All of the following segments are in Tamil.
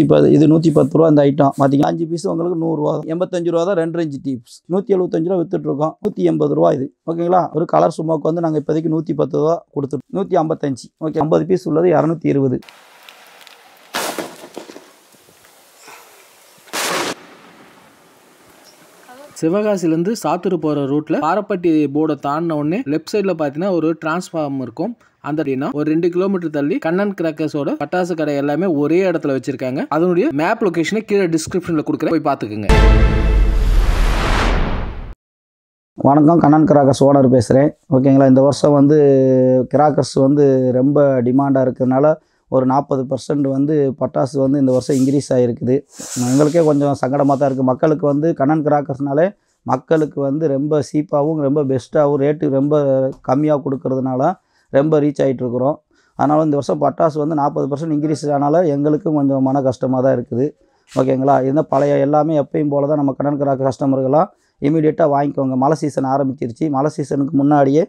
நூற்றி பத்து இது நூற்றி பத்து ரூபா அந்த ஐட்டம் பார்த்தீங்கன்னா அஞ்சு பீஸ் உங்களுக்கு நூறுரூவா எண்பத்தஞ்சு ரூபா தான் ரெண்டு அஞ்சு டிப்ஸ் நூற்றி எழுபத்தஞ்சு ரூபா வித்துட்ருக்கோம் நூற்றி எண்பது ரூபா இது ஓகேங்களா ஒரு கலர் சும்மாவுக்கு வந்து நாங்கள் இப்போதைக்கு நூற்றி பத்து ரூபா கொடுத்துருக்கோம் நூற்றி ஐம்பத்தஞ்சு ஓகே ஐம்பது பீஸ் உள்ளது இரநூத்தி இருபது சிவகாசிலேருந்து சாத்தூர் போகிற ரூட்டில் பாரப்பட்டி போர்டை தாண்டின உடனே லெஃப்ட் சைடில் பார்த்தீங்கன்னா ஒரு டிரான்ஸ்ஃபார்ம் இருக்கும் அந்த ஒரு ரெண்டு கிலோமீட்டர் தள்ளி கண்ணன் கிராக்கர்ஸோட பட்டாசு கடை எல்லாமே ஒரே இடத்துல வச்சிருக்காங்க அதனுடைய மேப் லொகேஷனை கீழே டிஸ்கிரிப்ஷனில் கொடுக்குறேன் போய் பார்த்துக்குங்க வணக்கம் கண்ணன் கிராக்கர்ஸ் ஓனர் பேசுகிறேன் ஓகேங்களா இந்த வருஷம் வந்து கிராக்கர்ஸ் வந்து ரொம்ப டிமாண்டாக இருக்கிறதுனால ஒரு நாற்பது பர்சன்ட் வந்து பட்டாசு வந்து இந்த வருஷம் இன்க்ரீஸ் ஆகிருக்குது எங்களுக்கே கொஞ்சம் சங்கடமாக தான் இருக்குது மக்களுக்கு வந்து கண்ணன் கிராக்கர்ஸ்னாலே மக்களுக்கு வந்து ரொம்ப சீப்பாகவும் ரொம்ப பெஸ்ட்டாகவும் ரேட்டு ரொம்ப கம்மியாக கொடுக்கறதுனால ரொம்ப ரீச் ஆகிட்டுருக்குறோம் அதனால் இந்த வருஷம் பட்டாசு வந்து நாற்பது பர்சன்ட் இன்க்ரீஸ் ஆனால் எங்களுக்கும் கொஞ்சம் மன கஷ்டமாக தான் இருக்குது ஓகேங்களா இருந்தால் பழைய எல்லாமே எப்பயும் போல தான் நம்ம கடன் கிராக்க கஸ்டமர்கள்லாம் இமீடியட்டாக வாங்கிக்கோங்க மழை சீசன் ஆரம்பிச்சிருச்சு மழை சீசனுக்கு முன்னாடியே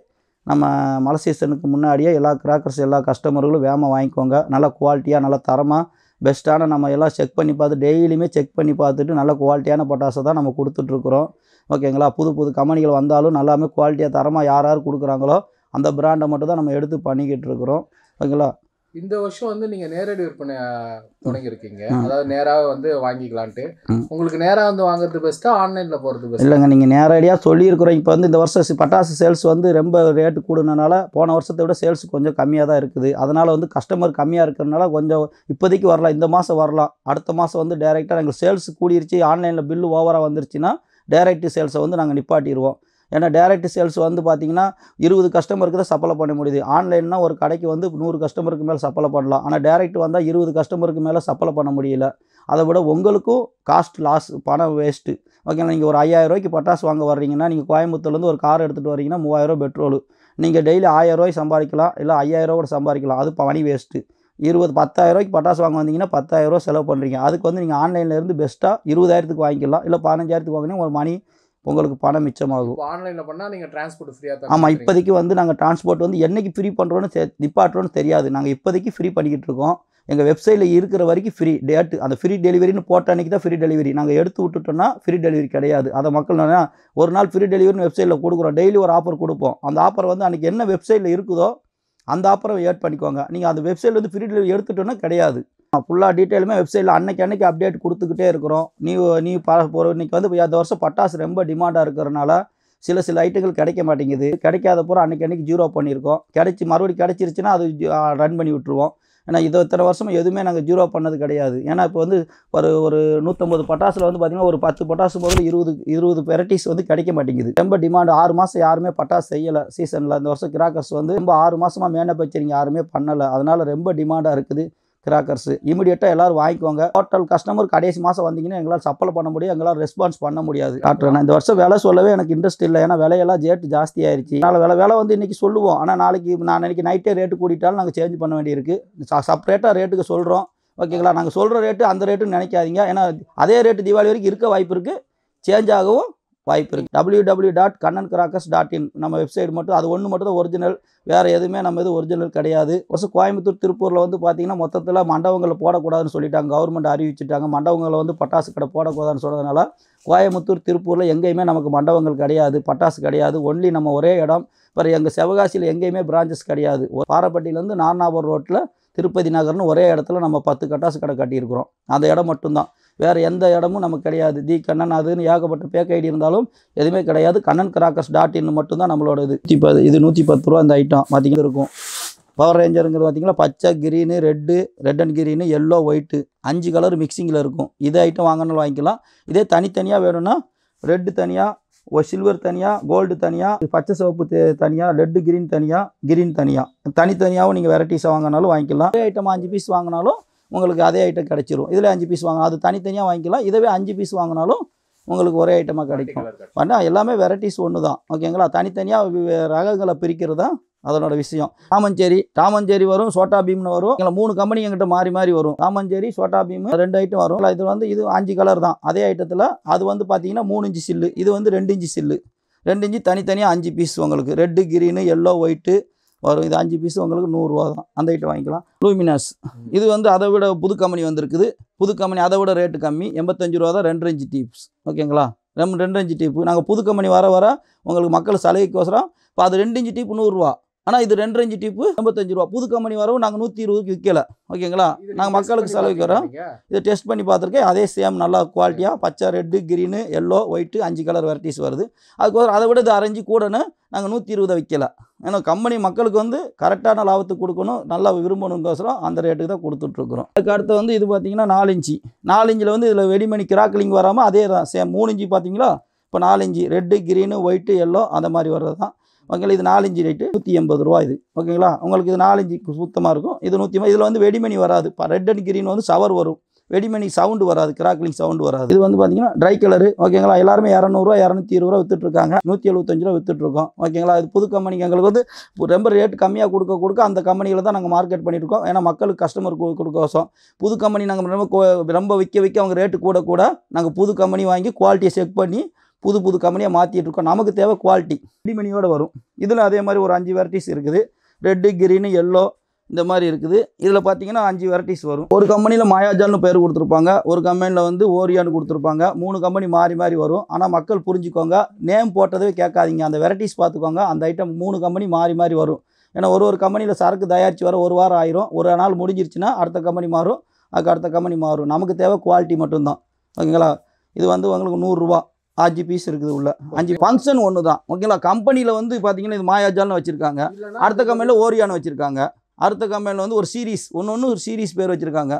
நம்ம மழை சீசனுக்கு முன்னாடியே எல்லா கிராக்கர்ஸ் எல்லா கஸ்டமர்களும் வேகமாக வாங்கிக்கோங்க நல்ல குவாலிட்டியாக நல்லா தரமாக பெஸ்ட்டான நம்ம எல்லாம் செக் பண்ணி பார்த்து டெய்லியுமே செக் பண்ணி பார்த்துட்டு நல்ல குவாலிட்டியான பட்டாசை தான் நம்ம கொடுத்துட்ருக்குறோம் ஓகேங்களா புது புது கம்பெனிகள் வந்தாலும் நல்லாமே குவாலிட்டியாக தரமாக யார் யார் கொடுக்குறாங்களோ அந்த பிராண்டை மட்டும் தான் நம்ம எடுத்து பண்ணிக்கிட்டு இருக்கிறோம் ஓகேங்களா இந்த வருஷம் வந்து நீங்கள் நேரடி விற்பனை தொடங்கியிருக்கீங்க அதாவது நேராக வந்து வாங்கிக்கலான்ட்டு உங்களுக்கு நேராக வந்து வாங்குறது பெஸ்ட்டா ஆன்லைனில் போகிறது பெஸ்ட் இல்லைங்க நீங்கள் நேரடியாக சொல்லியிருக்கிறோம் இப்போ வந்து இந்த வருஷம் பட்டாசு சேல்ஸ் வந்து ரொம்ப ரேட்டு கூடுனனால போன வருஷத்தை விட சேல்ஸ் கொஞ்சம் கம்மியாக தான் இருக்குது அதனால் வந்து கஸ்டமர் கம்மியாக இருக்கிறனால கொஞ்சம் இப்போதைக்கு வரலாம் இந்த மாதம் வரலாம் அடுத்த மாதம் வந்து டேரெக்டாக எங்களுக்கு சேல்ஸ் கூடிருச்சு ஆன்லைனில் பில்லு ஓவராக வந்துருச்சுன்னா டேரக்ட் சேல்ஸை வந்து நாங்கள் நிப்பாட்டிடுவோம் ஏன்னா டேரெக்ட் சேல்ஸ் வந்து பார்த்திங்கன்னா இருபது கஸ்டமருக்கு தான் சப்ளை பண்ண முடியுது ஆன்லைன்னா ஒரு கடைக்கு வந்து நூறு கஸ்டமருக்கு மேலே சப்ளை பண்ணலாம் ஆனால் டேரெக்ட் வந்தால் இருபது கஸ்டமருக்கு மேலே சப்ளை பண்ண முடியல அதை விட உங்களுக்கும் காஸ்ட் லாஸ் பணம் வேஸ்ட்டு ஓகேங்களா நீங்கள் ஒரு ஐயாயிரரூவாய்க்கு பட்டாசு வாங்க வர்றீங்கன்னா நீங்கள் கோயம்புத்தூர்லேருந்து ஒரு கார் எடுத்துகிட்டு வரீங்கன்னா மூவாயிரரூவா பெட்ரோலு நீங்கள் டெய்லி ஆயிரரூவாய் சம்பாதிக்கலாம் இல்லை ஐயாயிரரூவா கூட சம்பாதிக்கலாம் அது பணி வேஸ்ட்டு இருபது பத்தாயிரரூவாய்க்கு பட்டாசு வாங்க வந்தீங்கன்னா பத்தாயிரரூவா செலவு பண்ணுறீங்க அதுக்கு வந்து நீங்கள் ஆன்லைனில் இருந்து பெஸ்ட்டாக இருபதாயிரத்துக்கு வாங்கிக்கலாம் இல்லை பதினஞ்சாயிரத்துக்கு வாங்கினீங்கன்னா ஒரு மணி உங்களுக்கு பணம் மிச்சமாகும் ஆன்லைனில் பண்ணால் நீங்கள் ட்ரான்ஸ்போர்ட் ஃப்ரீயாக ஆமாம் இப்போதைக்கு வந்து நாங்கள் ட்ரான்ஸ்போர்ட் வந்து என்றைக்கு ஃப்ரீ பண்ணுறோன்னு நிப்பாட்டுறோன்னு தெரியாது நாங்கள் இப்போதைக்கு ஃப்ரீ பண்ணிக்கிட்டு இருக்கோம் எங்கள் வெப்சைட்டில் இருக்கிற வரைக்கும் ஃப்ரீ டேட்டு அந்த ஃப்ரீ டெலிவரின்னு போட்ட அன்றைக்கி தான் ஃப்ரீ டெலிவரி நாங்கள் எடுத்து விட்டுட்டோம்னா ஃப்ரீ டெலிவரி கிடையாது அதை மக்கள் ஒரு நாள் ஃப்ரீ டெலிவரின்னு வெப்சைட்டில் கொடுக்குறோம் டெய்லி ஒரு ஆஃபர் கொடுப்போம் அந்த ஆஃபர் வந்து அன்றைக்கி என்ன வெப்சைட்டில் இருக்குதோ அந்த ஆஃபரை ஏட் பண்ணிக்கோங்க நீங்கள் அந்த வெப்சைட்டில் வந்து ஃப்ரீ டெலிவரி எடுத்துட்டோன்னா கிடையாது ஃபுல்லாக டீட்டெயிலுமே வெப்சைட்டில் அன்னைக்கு அன்னைக்கு அப்டேட் கொடுத்துக்கிட்டே இருக்கிறோம் நீ நீ போகிற இன்றைக்கி வந்து இப்போ வருஷம் பட்டாசு ரொம்ப டிமாண்டாக இருக்கிறனால சில சில ஐட்டங்கள் கிடைக்க மாட்டேங்குது கிடைக்காத பூரா அன்றைக்கி அன்றைக்கி ஜீரோ பண்ணியிருக்கோம் கிடைச்சி மறுபடியும் கிடைச்சிருச்சுன்னா அது ரன் பண்ணி விட்டுருவோம் ஏன்னா இது இத்தனை வருஷமாக எதுவுமே நாங்கள் ஜீரோ பண்ணது கிடையாது ஏன்னா இப்போ வந்து ஒரு ஒரு நூற்றம்பது பட்டாசில் வந்து பார்த்திங்கன்னா ஒரு பத்து பட்டாசு போதில் இருபது இருபது வெரைட்டிஸ் வந்து கிடைக்க மாட்டேங்குது ரொம்ப டிமாண்ட் ஆறு மாதம் யாருமே பட்டாசு செய்யலை சீசனில் இந்த வருஷம் கிராக்கர்ஸ் வந்து ரொம்ப ஆறு மாதமாக மேனுஃபேக்சரிங் யாருமே பண்ணலை அதனால் ரொம்ப டிமாண்டாக இருக்குது கிராக்கர்ஸ் இமீடியட்டாக எல்லாரும் வாங்கிக்கோங்க டோட்டல் கஸ்டமர் கடைசி மாதம் வந்தீங்கன்னா எங்களால் சப்ளை பண்ண முடியும் எங்களால் ரெஸ்பான்ஸ் பண்ண முடியாது டாக்டர் நான் இந்த வருஷம் வேலை சொல்லவே எனக்கு இன்ட்ரெஸ்ட் இல்லை ஏன்னா விலையெல்லாம் ஜேட்டு ஜாஸ்தி ஆயிடுச்சு அதனால் வேலை வேலை வந்து இன்றைக்கி சொல்லுவோம் ஆனால் நாளைக்கு நான் இன்றைக்கி நைட்டே ரேட்டு கூட்டிட்டாலும் நாங்கள் சேஞ்ச் பண்ண வேண்டியிருக்கு செப்பரேட்டாக ரேட்டுக்கு சொல்கிறோம் ஓகேங்களா நாங்கள் சொல்கிற ரேட்டு அந்த ரேட்டுன்னு நினைக்காதீங்க ஏன்னா அதே ரேட்டு தீபாவளி வரைக்கும் இருக்க வாய்ப்பு இருக்குது சேஞ்ச் ஆகவும் வாய்ப்பு இருக்குது W W dot Kannan crackers dot in நம்ம வெப்சைட் மட்டும் அது ஒன்று மட்டும் தான் ஒரிஜினல் வேறு எதுவுமே நம்ம இது ஒரிஜினல் கிடையாது ஒரு கோயம்புத்தூர் திருப்பூரில் வந்து பார்த்திங்கன்னா மொத்தத்தில் மண்டபங்களை போடக்கூடாதுன்னு சொல்லிட்டாங்க கவர்மெண்ட் அறிவிச்சிட்டாங்க மண்டபங்களை வந்து பட்டாசு கடை போடக்கூடாதுன்னு சொன்னதுனால கோயம்புத்தூர் திருப்பூரில் எங்கேயுமே நமக்கு மண்டபங்கள் கிடையாது பட்டாசு கிடையாது ஒன்லி நம்ம ஒரே இடம் இப்போ எங்கள் சிவகாசியில் எங்கேயுமே பிரான்ச்சஸ் கிடையாது பாரப்பட்டியிலேருந்து நார்னாபூர் ரோட்டில் திருப்பதி நகர்னு ஒரே இடத்துல நம்ம பத்து கட்டாசு கடை கட்டியிருக்கிறோம் அந்த இடம் மட்டும்தான் வேறு எந்த இடமும் நமக்கு கிடையாது தி கண்ணன் அதுன்னு ஏகப்பட்ட பேக் ஐடி இருந்தாலும் எதுவுமே கிடையாது கண்ணன் கிராக்கர்ஸ் டாட் இன் மட்டும்தான் நம்மளோட இது நூற்றி பத்து இது நூற்றி பத்து ரூபா அந்த ஐட்டம் பார்த்திங்கன்னா இருக்கும் பவர் ரேஞ்சருங்கிறது பார்த்திங்கன்னா பச்சை green red red and green yellow white அஞ்சு கலர் மிக்சிங்கில் இருக்கும் இதே ஐட்டம் வாங்கினாலும் வாங்கிக்கலாம் இதே தனித்தனியாக வேணும்னா ரெட்டு தனியாக சில்வர் தனியாக கோல்டு தனியாக பச்சை சிவப்பு தனியாக லெட்டு கிரீன் தனியாக கிரீன் தனியாக தனித்தனியாகவும் நீங்கள் வெரைட்டிஸாக வாங்கினாலும் வாங்கிக்கலாம் அதே ஐட்டம் அஞ்சு பீஸ் வாங்கினாலும் உங்களுக்கு அதே ஐட்டம் கிடச்சிரும் இதில் அஞ்சு பீஸ் வாங்க அது தனித்தனியாக வாங்கிக்கலாம் இதவே அஞ்சு பீஸ் வாங்கினாலும் உங்களுக்கு ஒரே ஐட்டமாக கிடைக்கும் ஆனால் எல்லாமே வெரைட்டிஸ் ஒன்று தான் ஓகேங்களா தனித்தனியாக ரகங்களை பிரிக்கிறது தான் அதனோட விஷயம் ராமஞ்சேரி ராமஞ்சேரி வரும் சோட்டா பீம்னு வரும் எங்களை மூணு கம்பெனி எங்கிட்ட மாறி மாறி வரும் ராமஞ்சேரி சோட்டா பீம் ரெண்டு ஐட்டம் வரும் இது வந்து இது அஞ்சு கலர் தான் அதே ஐட்டத்தில் அது வந்து பார்த்தீங்கன்னா மூணு இஞ்சி சில்லு இது வந்து ரெண்டு இஞ்சு சில்லு ரெண்டு இன்ச்சு தனித்தனியாக அஞ்சு பீஸ் உங்களுக்கு ரெட்டு கிரீனு எல்லோ ஒயிட்டு வரும் இது அஞ்சு பீஸ் உங்களுக்கு நூறுரூவா தான் அந்த ஐட்டம் வாங்கிக்கலாம் லூமினாஸ் இது வந்து அதை விட புது கம்பெனி வந்திருக்குது புது கம்பெனி அதை விட ரேட்டு கம்மி எண்பத்தஞ்சு ரூபா தான் ரெண்டு இஞ்சு டிப்ஸ் ஓகேங்களா ரெண்டு ரெண்டு இஞ்சு டீப்பு நாங்கள் புது கம்பெனி வர வர உங்களுக்கு மக்கள் சலுகைக்கோசரம் இப்போ அது ரெண்டு இஞ்சு டீப்பு நூறுரூவா ஆனால் இது ரெண்டு அஞ்சு டிப்பு ஐம்பத்தஞ்சு ரூபா புது கம்பெனி வரவும் நாங்கள் நூற்றி இருபதுக்கு விற்கல ஓகேங்களா நாங்கள் மக்களுக்கு செலவுக்கு வரோம் இதை டெஸ்ட் பண்ணி பார்த்துருக்கேன் அதே சேம் நல்லா குவாலிட்டியாக பச்சை ரெட்டு க்ரீனு எல்லோ ஒயிட்டு அஞ்சு கலர் வெரைட்டிஸ் வருது அதுக்கப்புறம் அதை விட இது அரைஞ்சி கூடன்னு நாங்கள் நூற்றி இருபதை விற்கல ஏன்னா கம்பெனி மக்களுக்கு வந்து கரெக்டான லாபத்துக்கு கொடுக்கணும் நல்லா விரும்பணுங்கோசரம் அந்த ரேட்டுக்கு தான் கொடுத்துட்ருக்குறோம் அதுக்கு அடுத்து வந்து இது பார்த்தீங்கன்னா நாலு இன்ச்சு நாலு இன்ச்சில் வந்து இதில் வெடிமணி கிராக்கிலிங் வராமல் அதே தான் சேம் மூணு இஞ்சி பார்த்தீங்களா இப்போ நாலு இஞ்சி ரெட்டு க்ரீனு ஒயிட்டு எல்லோ அந்த மாதிரி வர்றது தான் ஓகேங்களா இது நாலஞ்சு ரேட்டு நூற்றி எண்பது ரூபா இது ஓகேங்களா உங்களுக்கு இது நாலஞ்சு சுத்தமாக இருக்கும் இது நூற்றி இதில் வந்து வெடிமணி வராது இப்போ ரெட் அண்ட் கிரீன் வந்து சவர் வரும் வெடிமணி சவுண்டு வராது கிராக்லிங் சவுண்டு வராது இது வந்து பார்த்தீங்கன்னா ட்ரை கலரு ஓகேங்களா எல்லாருமே இரநூறுவா இரநூத்தி இருபது ரூபா வித்துட்ருக்காங்க நூற்றி எழுபத்தஞ்சு ரூபா வித்துட்ருக்கோம் ஓகேங்களா இது புது கம்பெனிக்கு எங்களுக்கு வந்து ரொம்ப ரேட் கம்மியாக கொடுக்க கொடுக்க அந்த கம்பெனியில் தான் நாங்கள் மார்க்கெட் பண்ணியிருக்கோம் ஏன்னா மக்களுக்கு கஸ்டமர் கொடுக்கோசம் புது கம்பெனி நாங்கள் ரொம்ப ரொம்ப விற்க விற்க அவங்க ரேட்டு கூட கூட நாங்கள் புது கம்பெனி வாங்கி குவாலிட்டியை செக் பண்ணி புது புது கம்பெனியாக மாற்றிட்டு இருக்கோம் நமக்கு தேவை குவாலிட்டி ரெடிமணியோடு வரும் இதில் அதே மாதிரி ஒரு அஞ்சு வெரைட்டிஸ் இருக்குது ரெட்டு கிரீனு எல்லோ இந்த மாதிரி இருக்குது இதில் பார்த்தீங்கன்னா அஞ்சு வெரைட்டிஸ் வரும் ஒரு கம்பெனியில் மாயாஜால்னு பேர் கொடுத்துருப்பாங்க ஒரு கம்பெனியில் வந்து ஓரியான்னு கொடுத்துருப்பாங்க மூணு கம்பெனி மாறி மாறி வரும் ஆனால் மக்கள் புரிஞ்சுக்கோங்க நேம் போட்டதே கேட்காதீங்க அந்த வெரைட்டிஸ் பார்த்துக்கோங்க அந்த ஐட்டம் மூணு கம்பெனி மாறி மாறி வரும் ஏன்னா ஒரு ஒரு கம்பெனியில் சரக்கு தயாரித்து வர ஒரு வாரம் ஆயிரும் ஒரு நாள் முடிஞ்சிருச்சுன்னா அடுத்த கம்பெனி மாறும் அதுக்கு அடுத்த கம்பெனி மாறும் நமக்கு தேவை குவாலிட்டி மட்டும்தான் ஓகேங்களா இது வந்து உங்களுக்கு நூறுரூவா அஞ்சு பீஸ் இருக்குது உள்ள அஞ்சு ஃபங்க்ஷன் ஒன்று தான் ஓகேங்களா கம்பெனியில் வந்து பார்த்தீங்கன்னா இது மாயாஜால்னு வச்சுருக்காங்க அடுத்த கம்பெனியில் ஓரியான்னு வச்சுருக்காங்க அடுத்த கம்பெனியில் வந்து ஒரு சீரீஸ் ஒன்று ஒன்று ஒரு சீரீஸ் பேர் வச்சுருக்காங்க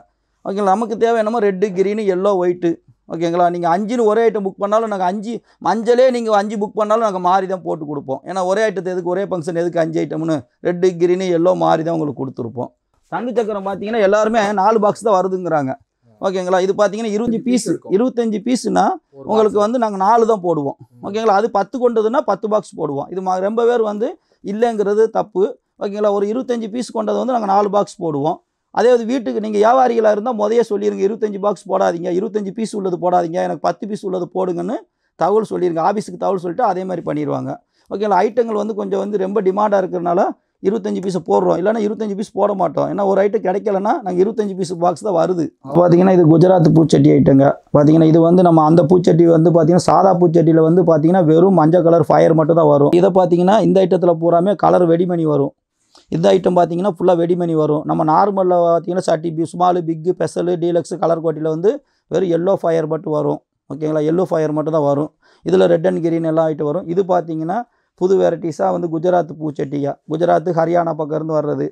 ஓகேங்களா நமக்கு தேவை என்னமோ ரெட்டு க்ரீனு எல்லோ ஒயிட்டு ஓகேங்களா நீங்கள் அஞ்சுன்னு ஒரே ஐட்டம் புக் பண்ணாலும் நாங்கள் அஞ்சு மஞ்சளே நீங்கள் அஞ்சு புக் பண்ணாலும் நாங்கள் மாறி தான் போட்டு கொடுப்போம் ஏன்னா ஒரே ஐட்டத்தை எதுக்கு ஒரே ஃபங்க்ஷன் எதுக்கு அஞ்சு ஐட்டம்னு ரெட்டு க்ரீனு எல்லோ மாறி தான் உங்களுக்கு கொடுத்துருப்போம் தண்ணி சக்கரம் பார்த்தீங்கன்னா எல்லாருமே நாலு பாக்ஸ் தான் வருதுங்கிறாங்க ஓகேங்களா இது பார்த்தீங்கன்னா இருபஞ்சு பீஸ் இருபத்தஞ்சு பீஸ்னா உங்களுக்கு வந்து நாங்கள் நாலு தான் போடுவோம் ஓகேங்களா அது பத்து கொண்டதுன்னா பத்து பாக்ஸ் போடுவோம் இது ரொம்ப பேர் வந்து இல்லைங்கிறது தப்பு ஓகேங்களா ஒரு இருபத்தஞ்சு பீஸ் கொண்டது வந்து நாங்கள் நாலு பாக்ஸ் போடுவோம் அதே வந்து வீட்டுக்கு நீங்கள் வியாபாரிகளாக இருந்தால் முதைய சொல்லிடுங்க இருபத்தஞ்சி பாக்ஸ் போடாதீங்க இருபத்தஞ்சி பீஸ் உள்ளது போடாதீங்க எனக்கு பத்து பீஸ் உள்ளது போடுங்கன்னு தகவல் சொல்லிடுங்க ஆஃபீஸுக்கு தகவல் சொல்லிட்டு அதே மாதிரி பண்ணிடுவாங்க ஓகேங்களா ஐட்டங்கள் வந்து கொஞ்சம் வந்து ரொம்ப டிமாண்டாக இருக்கிறனால இருபத்தஞ்சு பீஸ் போடுறோம் இல்லைனா இருபத்தஞ்சு பீஸ் போட மாட்டோம் ஏன்னா ஒரு ஐட்டம் கிடைக்கலன்னா நாங்கள் இருபத்தஞ்சு பீஸ் பாக்ஸ் தான் வருது பார்த்தீங்கன்னா இது குஜராத் பூச்சட்டி ஐட்டங்க பார்த்திங்கன்னா இது வந்து நம்ம அந்த பூச்சட்டி வந்து பார்த்தீங்கன்னா சாதா பூச்சட்டியில் வந்து பார்த்திங்கன்னா வெறும் மஞ்சள் கலர் ஃபயர் மட்டும் தான் வரும் இதை பார்த்தீங்கன்னா இந்த ஐட்டத்தில் பூராமே கலர் வெடிமணி வரும் இந்த ஐட்டம் பார்த்தீங்கன்னா ஃபுல்லாக வெடிமணி வரும் நம்ம நார்மலில் பார்த்தீங்கன்னா சட்டி ஸ்மாலு பிக்கு பெசலு டீலக்ஸு கலர் கோட்டியில் வந்து வெறும் எல்லோ ஃபயர் மட்டும் வரும் ஓகேங்களா எல்லோ ஃபயர் மட்டும் தான் வரும் இதில் ரெட் அண்ட் கிரீன் எல்லாம் ஐட்டம் வரும் இது பார்த்தீங்கன்னா புது வெரைட்டிஸாக வந்து குஜராத் பூச்செட்டியாக குஜராத் ஹரியானா பக்கம் இருந்து வர்றது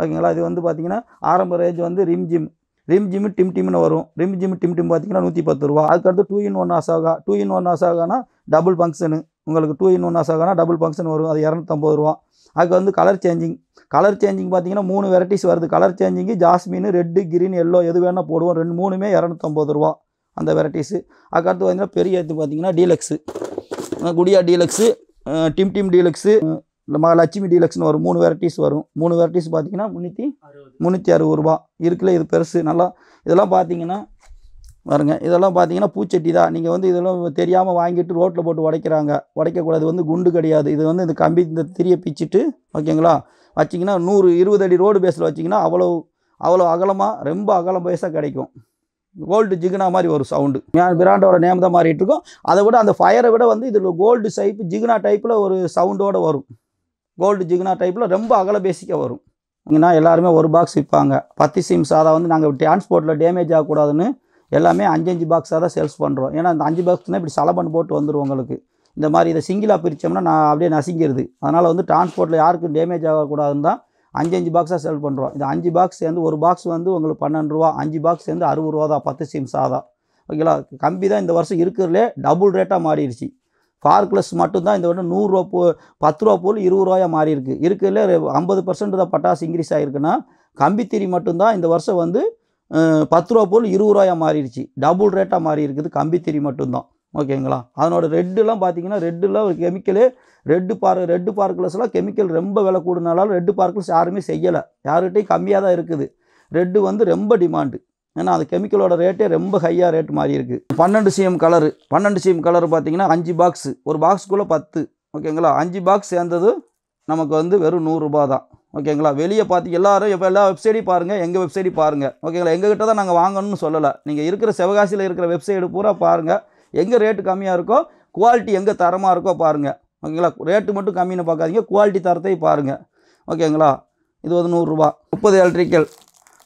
ஓகேங்களா இது வந்து பார்த்திங்கன்னா ஆரம்ப ரேஞ்ச் வந்து rim jim rim jim dim டிம்னு வரும் ரிம் ஜிம் டிம் டிம் பார்த்திங்கன்னா நூற்றி பத்து ரூபா அதுக்கடுத்து டூ இன் ஒன் ஆசாகா டூ இன் ஒன் ஆசாகானா டபுள் ஃபங்க்ஷனு உங்களுக்கு டூ இன் ஒன் ஆசாகானா டபுள் ஃபங்க்ஷன் வரும் அது இரநூத்தம்பது ரூபா அதுக்கு வந்து கலர் சேஞ்சிங் கலர் சேஞ்சிங் பார்த்திங்கன்னா மூணு வெரைட்டிஸ் வருது colour changing jasmine red green yellow எது வேணால் போடுவோம் ரெண்டு மூணுமே இரநூத்தம்பது ரூபா அந்த வெரைட்டிஸு அதுக்கடுத்து பார்த்திங்கன்னா பெரிய இது பார்த்திங்கன்னா deluxe Gudiya deluxe dim dim deluxe Lakshmi டீலக்ஸ்னு வரும் மூணு வெரைட்டிஸ் வரும் மூணு வெரைட்டிஸ் பார்த்தீங்கன்னா முந்நூற்றி முந்நூற்றி அறுபது ரூபா இருக்குல்ல இது பெருசு நல்லா இதெல்லாம் பார்த்தீங்கன்னா வருங்க இதெல்லாம் பார்த்தீங்கன்னா பூச்சட்டி தான் நீங்கள் வந்து இதெல்லாம் தெரியாமல் வாங்கிட்டு ரோட்டில் போட்டு உடைக்கிறாங்க உடைக்கக்கூடாது வந்து குண்டு கிடையாது இது வந்து இந்த கம்பி இந்த திரியை பிச்சுட்டு ஓகேங்களா வச்சிங்கன்னா நூறு இருபது அடி ரோடு பேஸில் வச்சிங்கன்னா அவ்வளோ அவ்வளோ அகலமாக ரொம்ப அகலம் பேஸாக கிடைக்கும் கோல்டு ஜிகுனா மாதிரி ஒரு சவுண்டு பிராண்டோட நேம் தான் மாறிட்டு இருக்கும் அதை விட அந்த ஃபயரை விட வந்து இதில் கோல்டு சைப் ஜிகுனா டைப்பில் ஒரு சவுண்டோடு வரும் கோல்டு ஜிகுனா டைப்பில் ரொம்ப அகல பேசிக்காக வரும் ஏன்னா எல்லாருமே ஒரு பாக்ஸ் விற்பாங்க பத்து சிம்ஸ் அதை வந்து நாங்கள் டிரான்ஸ்போர்ட்டில் டேமேஜ் ஆகக்கூடாதுன்னு எல்லாமே அஞ்சஞ்சு பாக்ஸாக தான் சேல்ஸ் பண்ணுறோம் ஏன்னா அந்த அஞ்சு பாக்ஸ்னால் இப்படி சலபன் போட்டு வந்துடும் உங்களுக்கு இந்த மாதிரி இதை சிங்கிளாக பிரித்தோம்னா நான் அப்படியே நசிங்கிறது அதனால் வந்து டிரான்ஸ்போர்ட்டில் யாருக்கும் டேமேஜ் ஆகக்கூடாதுன்னு தான் அஞ்சு அஞ்சு பாக்ஸாக செல் பண்ணுறோம் இந்த அஞ்சு பாக்ஸ் சேர்ந்து ஒரு பாக்ஸ் வந்து உங்களுக்கு பன்னெண்டு ரூபா அஞ்சு பாக்ஸ் சேர்ந்து அறுபது ரூபா தான் பத்து சிம்ஸாக தான் ஓகேங்களா கம்பி தான் இந்த வருஷம் இருக்கிறதுலே டபுள் ரேட்டாக மாறிடுச்சு ஃபார்க்லஸ் மட்டும்தான் இந்த வருடம் நூறுரூவா போ பத்து ரூபா போல் இருபது ரூபாயாக மாறி இருக்குது இருக்கிறதுல ஐம்பது பர்சன்ட் தான் பட்டாசு இன்க்ரீஸ் ஆகிருக்குன்னா கம்பித்திரி மட்டும்தான் இந்த வருஷம் வந்து பத்து ரூபா போல் இருபது ரூபாயாக மாறிடுச்சு டபுள் ரேட்டாக மாறி இருக்குது கம்பித்திரி மட்டும்தான் ஓகேங்களா அதனோட ரெட்டுலாம் பார்த்தீங்கன்னா ரெட்டில் கெமிக்கலே ரெட்டு பார் ரெட்டு பார்க்கலஸ்லாம் கெமிக்கல் ரொம்ப விலை கூடுனாலும் ரெட்டு பார்க்கல்ஸ் யாருமே செய்யலை யாருகிட்டையும் கம்மியாக தான் இருக்குது ரெட்டு வந்து ரொம்ப டிமாண்டு ஏன்னா அது கெமிக்கலோட ரேட்டே ரொம்ப ஹையாக ரேட் மாதிரி இருக்குது பன்னெண்டு சிஎம் கலரு பன்னெண்டு சிஎம் கலர் பார்த்தீங்கன்னா அஞ்சு பாக்ஸு ஒரு பாக்ஸுக்குள்ளே பத்து ஓகேங்களா அஞ்சு பாக்ஸ் சேர்ந்தது நமக்கு வந்து வெறும் நூறுரூபா தான் ஓகேங்களா வெளியே பார்த்து எல்லோரும் இப்போ எல்லா வெப்சைட்டையும் பாருங்கள் எங்கள் வெப்சைட்டையும் பாருங்கள் ஓகேங்களா எங்ககிட்ட தான் நாங்கள் வாங்கணும்னு சொல்லலை நீங்கள் இருக்கிற சிவகாசியில் இருக்கிற வெப்சைடு பூரா பாருங்கள் எங்கே ரேட்டு கம்மியாக இருக்கோ குவாலிட்டி எங்கே தரமாக இருக்கோ பாருங்கள் ஓகேங்களா ரேட்டு மட்டும் கம்மின்னு பார்க்காதீங்க குவாலிட்டி தரத்தையும் பாருங்கள் ஓகேங்களா இது வந்து நூறுரூவா முப்பது எலக்ட்ரிக்கல்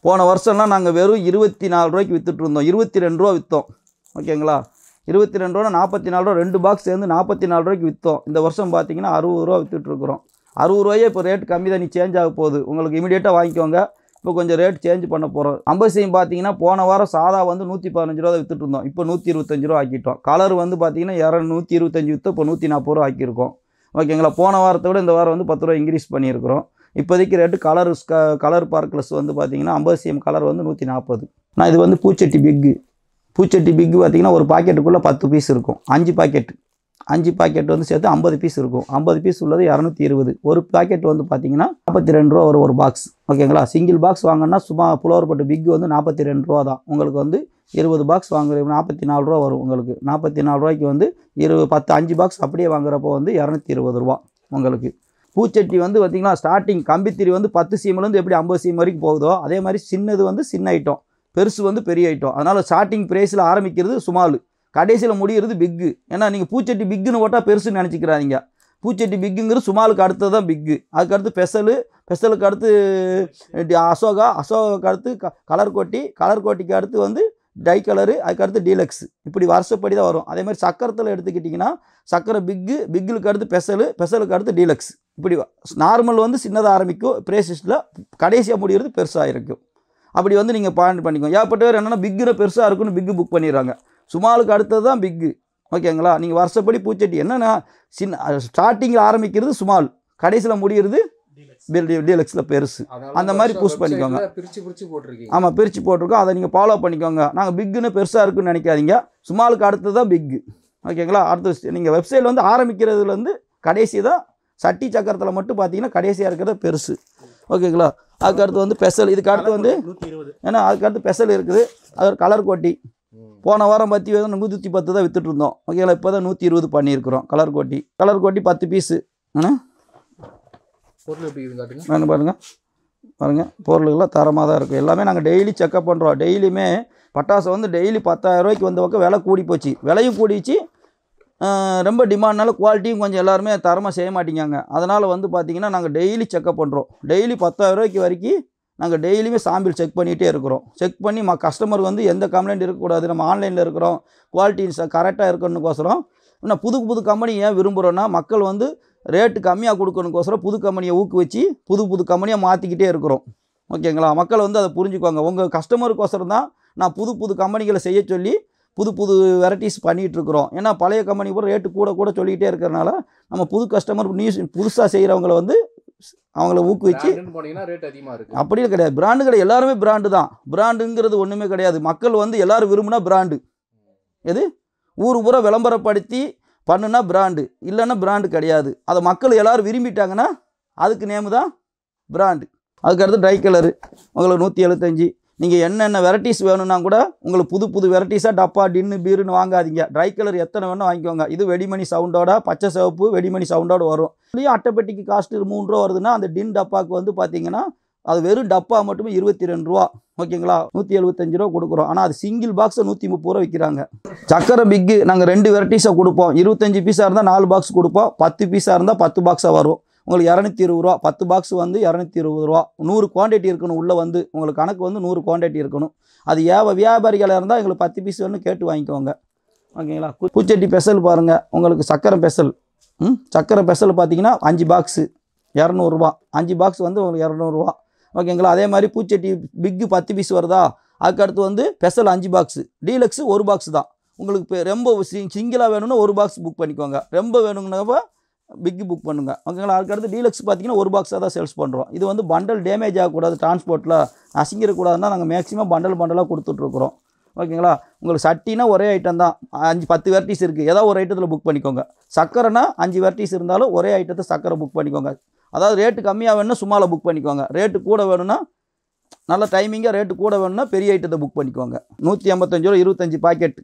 போன வருஷம்லாம் நாங்கள் வெறும் இருபத்தி நாலு ரூபாய்க்கு விற்றுட்ருந்தோம் இருபத்தி ரெண்டு ரூபா விற்றோம் ஓகேங்களா இருபத்தி ரெண்டு ரூபா நாற்பத்தி நாலு ரூபா ரெண்டு பாக்ஸ் சேர்ந்து நாற்பத்தி நாலு ரூபாய்க்கு விற்றோம் இந்த வருஷம் பார்த்தீங்கன்னா அறுபது ரூபா விற்றுட்ருக்குறோம் அறுபது ரூபாயே இப்போ ரேட் கம்மி தான் நீ சேஞ்ச் ஆக போகுது உங்களுக்கு இமீடியட்டாக வாங்கிக்கோங்க இப்போ கொஞ்சம் ரேட் சேஞ்ச் பண்ண போகிறோம் அம்பசியும் பார்த்தீங்கன்னா போன வாரம் சாதா வந்து நூற்றி பதினஞ்சு ரூபா விற்றுட்டு இருந்தோம் இப்போ நூற்றி இருபத்தஞ்சு ரூபா ஆக்கிட்டோம் கலர் வந்து பார்த்தீங்கன்னா இரநூத்தி இருபத்தஞ்சி விற்று இப்போ நூற்றி நாற்பது ரூபா ஆக்கியிருக்கோம் ஓகேங்களா போன வாரத்தை விட இந்த வாரம் வந்து பத்து ரூபா இன்க்ரீஸ் பண்ணியிருக்கிறோம் இப்போதைக்கு ரேட்டு கலர் கலர் பார்க்லஸ் வந்து பார்த்தீங்கன்னா அம்பசியம் கலர் வந்து நூற்றி நாற்பது நான் இது வந்து பூச்சட்டி பிக்கு பூச்சட்டி பிக்கு பார்த்திங்கன்னா ஒரு பாக்கெட்டுக்குள்ளே பத்து பீஸ் இருக்கும் அஞ்சு பாக்கெட்டு அஞ்சு பாக்கெட் வந்து சேர்த்து ஐம்பது பீஸ் இருக்கும் ஐம்பது பீஸ் உள்ளது இரநூத்தி இருபது ஒரு பாக்கெட் வந்து பார்த்தீங்கன்னா நாற்பத்தி ரெண்டு ரூபா ஒரு ஒரு பாக்ஸ் ஓகேங்களா சிங்கிள் பாக்ஸ் வாங்கினா சும்மா பட்டு பிக்கு வந்து நாற்பத்தி ரெண்டு ரூபா தான் உங்களுக்கு வந்து இருபது பாக்ஸ் வாங்குற நாற்பத்தி நாலு ரூபா வரும் உங்களுக்கு நாற்பத்தி நாலு ரூபாய்க்கு வந்து இருபது பத்து அஞ்சு பாக்ஸ் அப்படியே வாங்குறப்போ வந்து இரநூத்தி இருபது ரூபா உங்களுக்கு பூச்சட்டி வந்து பார்த்திங்கனா ஸ்டார்டிங் கம்பித்திரி வந்து பத்து சீம்லேருந்து எப்படி ஐம்பது சீம் வரைக்கும் போகுதோ அதே மாதிரி சின்னது வந்து சின்ன ஐட்டம் பெருசு வந்து பெரிய ஐட்டம் அதனால் ஸ்டார்டிங் ப்ரைஸில் ஆரம்பிக்கிறது சுமாலு கடைசியில் முடிகிறது பிக்கு ஏன்னா நீங்கள் பூச்சட்டி பிக்குன்னு போட்டால் பெருசுன்னு நினச்சிக்கிறாதீங்க பூச்சட்டி பிக்குங்கிறது சுமாலுக்கு அடுத்தது தான் பிக்கு அதுக்கடுத்து பெசலு பெசலுக்கு அடுத்து அசோகா அசோகாவுக்கு அடுத்து க கலர் கோட்டி கலர் கோட்டிக்கு அடுத்து வந்து டை கலரு அதுக்கடுத்து டீலக்ஸ் இப்படி வருஷப்படி தான் வரும் அதே மாதிரி சக்கரத்தில் எடுத்துக்கிட்டிங்கன்னா சக்கரை பிக்கு பிக்கிலுக்கு அடுத்து பெசலு பெசலுக்கு அடுத்து டீலக்ஸ் இப்படி நார்மல் வந்து சின்னதாக ஆரம்பிக்கும் பிரேசிஸில் கடைசியாக முடிகிறது பெருசாக இருக்கும் அப்படி வந்து நீங்கள் பாயிண்ட் பண்ணிக்கோ ஏற்பட்டவர் என்னென்னா பிக்கில் பெருசாக இருக்குன்னு பிக்கு புக் பண்ணிடுறாங்க சுமாலுக்கு அடுத்தது தான் பிக்கு ஓகேங்களா நீங்கள் வருஷப்படி பூச்சட்டி என்னென்னா சின்ன ஸ்டார்டிங்கில் ஆரம்பிக்கிறது சுமால் கடைசியில் முடிகிறது டீலக்ஸில் பெருசு அந்த மாதிரி புஷ் பண்ணிக்கோங்க பிரித்து பிரித்து போட்டிருக்கீங்க ஆமாம் பிரித்து போட்டிருக்கோம் அதை நீங்கள் ஃபாலோ பண்ணிக்கோங்க நாங்கள் பிக்குன்னு பெருசாக இருக்குன்னு நினைக்காதீங்க சுமாலுக்கு அடுத்தது தான் பிக்கு ஓகேங்களா அடுத்த நீங்கள் வெப்சைட் வந்து ஆரம்பிக்கிறதுலேருந்து கடைசி தான் சட்டி சக்கரத்தில் மட்டும் பார்த்தீங்கன்னா கடைசியாக இருக்கிறத பெருசு ஓகேங்களா அதுக்கடுத்து வந்து பெசல் இதுக்கு அடுத்து வந்து ஏன்னா அதுக்கடுத்து பெசல் இருக்குது அது ஒரு கலர் கோட்டி போன வாரம் பற்றி வந்து நூற்றி பத்து தான் விற்றுட்ருந்தோம் ஓகேங்களா இப்போ தான் நூற்றி இருபது பண்ணியிருக்கிறோம் கலர் கோட்டி கலர் கோட்டி பத்து பீஸு வேணும் பாருங்கள் பாருங்கள் பொருளுகள்லாம் தரமாக தான் இருக்கும் எல்லாமே நாங்கள் டெய்லி செக்கப் பண்ணுறோம் டெய்லியுமே பட்டாசை வந்து டெய்லி பத்தாயிரரூவாய்க்கு வந்த பக்கம் விலை கூடி போச்சு விலையும் கூடிச்சு ரொம்ப டிமாண்ட்னால குவாலிட்டியும் கொஞ்சம் எல்லாருமே தரமாக செய்ய மாட்டேங்காங்க அதனால் வந்து பார்த்திங்கன்னா நாங்கள் டெய்லி செக்கப் பண்ணுறோம் டெய்லி பத்தாயிரரூவாய்க்கு வரைக்கும் நாங்கள் டெய்லியுமே சாம்பிள் செக் பண்ணிகிட்டே இருக்கிறோம் செக் பண்ணி மா கஸ்டமர் வந்து எந்த கம்ப்ளைண்ட் இருக்கக்கூடாது நம்ம ஆன்லைனில் இருக்கிறோம் குவாலிட்டி கரெக்டாக இருக்கணுக்கோசரம் இன்னும் புது புது கம்பெனி ஏன் விரும்புகிறோன்னா மக்கள் வந்து ரேட்டு கம்மியாக கொடுக்கணுக்கோசரம் புது கம்பெனியை ஊக்குவிச்சு புது புது கம்பெனியாக மாற்றிக்கிட்டே இருக்கிறோம் ஓகேங்களா மக்கள் வந்து அதை புரிஞ்சுக்குவாங்க உங்கள் கஸ்டமருக்கோசரம் தான் நான் புது புது கம்பெனிகளை செய்ய சொல்லி புது புது வெரைட்டிஸ் பண்ணிகிட்ருக்குறோம் ஏன்னா பழைய கம்பெனி கூட ரேட்டு கூட கூட சொல்லிக்கிட்டே இருக்கிறனால நம்ம புது கஸ்டமர் நியூஸ் புதுசாக செய்கிறவங்களை வந்து அவங்கள ஊக்குவிச்சு அப்படியே கிடையாது பிராண்டு கிடையாது எல்லாருமே பிராண்டு தான் பிராண்டுங்கிறது ஒன்றுமே கிடையாது மக்கள் வந்து எல்லோரும் விரும்புனா பிராண்டு எது ஊர் பூரா விளம்பரப்படுத்தி பண்ணுனா பிராண்டு இல்லைன்னா பிராண்டு கிடையாது அதை மக்கள் எல்லோரும் விரும்பிட்டாங்கன்னா அதுக்கு நேமு தான் பிராண்டு அதுக்கடுத்து ட்ரை கலரு உங்களுக்கு நூற்றி எழுபத்தஞ்சி நீங்கள் என்னென்ன வெரைட்டிஸ் வேணும்னா கூட உங்களுக்கு புது புது வெரைட்டிஸாக டப்பா டின்னு பீருன்னு வாங்காதீங்க ட்ரை கலர் எத்தனை வேணும் வாங்கிக்கோங்க இது வெடிமணி சவுண்டோட பச்சை சிவப்பு வெடிமணி சவுண்டோட வரும் இல்லையா அட்டைப்பெட்டிக்கு காஸ்ட்டு மூணு ரூபா வருதுன்னா அந்த டின் டப்பாவுக்கு வந்து பார்த்தீங்கன்னா அது வெறும் டப்பா மட்டுமே இருபத்தி ரெண்டு ரூபா ஓகேங்களா நூற்றி எழுபத்தஞ்சு ரூபா கொடுக்குறோம் ஆனால் அது சிங்கிள் பாக்ஸை நூற்றி முப்பது ரூபா விற்கிறாங்க சக்கரை பிக்கு நாங்கள் ரெண்டு வெரைட்டிஸாக கொடுப்போம் இருபத்தஞ்சி பீஸாக இருந்தால் நாலு பாக்ஸ் கொடுப்போம் பத்து பீஸாக இருந்தால் பத்து பாக்ஸாக வரும் உங்களுக்கு இரநூத்தி இருபது ரூபா பத்து பாக்ஸ் வந்து இரநூத்தி இருபது ரூபா நூறு குவான்டிட்டி இருக்கணும் உள்ளே வந்து உங்களுக்கு கணக்கு வந்து நூறு குவான்டிட்டி இருக்கணும் அது ஏவ வியாபாரிகளாக இருந்தால் எங்களுக்கு பத்து பீஸ் வேணும் கேட்டு வாங்கிக்கோங்க ஓகேங்களா பூச்செட்டி பெசல் பாருங்கள் உங்களுக்கு சக்கரை பெசல் ம் சக்கரை பெசல் பார்த்தீங்கன்னா அஞ்சு பாக்ஸு இரநூறுவா அஞ்சு பாக்ஸ் வந்து உங்களுக்கு இரநூறுவா ஓகேங்களா அதே மாதிரி பூச்செட்டி பிக்கு பத்து பீஸ் வருதா அதுக்கடுத்து வந்து பெசல் அஞ்சு பாக்ஸு டீலக்ஸு ஒரு பாக்ஸ் தான் உங்களுக்கு ரொம்ப சிங்கிளாக வேணும்னா ஒரு பாக்ஸ் புக் பண்ணிக்கோங்க ரொம்ப வேணுங்கனாப்போ பிக்கி புக் பண்ணுங்கள் ஓகேங்களா அதுக்கடுத்து டீலக்ஸ் பார்த்தீங்கன்னா ஒரு பாக்ஸாக தான் சேல்ஸ் பண்ணுறோம் இது வந்து பண்டல் டேமேஜ் ஆகக்கூடாது டிரான்ஸ்போர்ட்டில் அசிங்கிடக்கூடாதுன்னா நாங்கள் மேக்ஸிமம் பண்டல் பண்டலாக கொடுத்துட்ருக்குறோம் ஓகேங்களா உங்களுக்கு சட்டினா ஒரே ஐட்டம் தான் அஞ்சு பத்து வெரைட்டிஸ் இருக்குது ஏதாவது ஒரு ஐட்டத்தில் புக் பண்ணிக்கோங்க சக்கரைனா அஞ்சு வெரைட்டிஸ் இருந்தாலும் ஒரே ஐட்டத்தை சக்கரை புக் பண்ணிக்கோங்க அதாவது ரேட்டு கம்மியாக வேணும்னா சும்மாவில் புக் பண்ணிக்கோங்க ரேட்டு கூட வேணும்னா நல்ல டைமிங்காக ரேட்டு கூட வேணும்னா பெரிய ஐட்டத்தை புக் பண்ணிக்கோங்க நூற்றி ஐம்பத்தஞ்சு ரூபா இருபத்தஞ்சி பாக்கெட்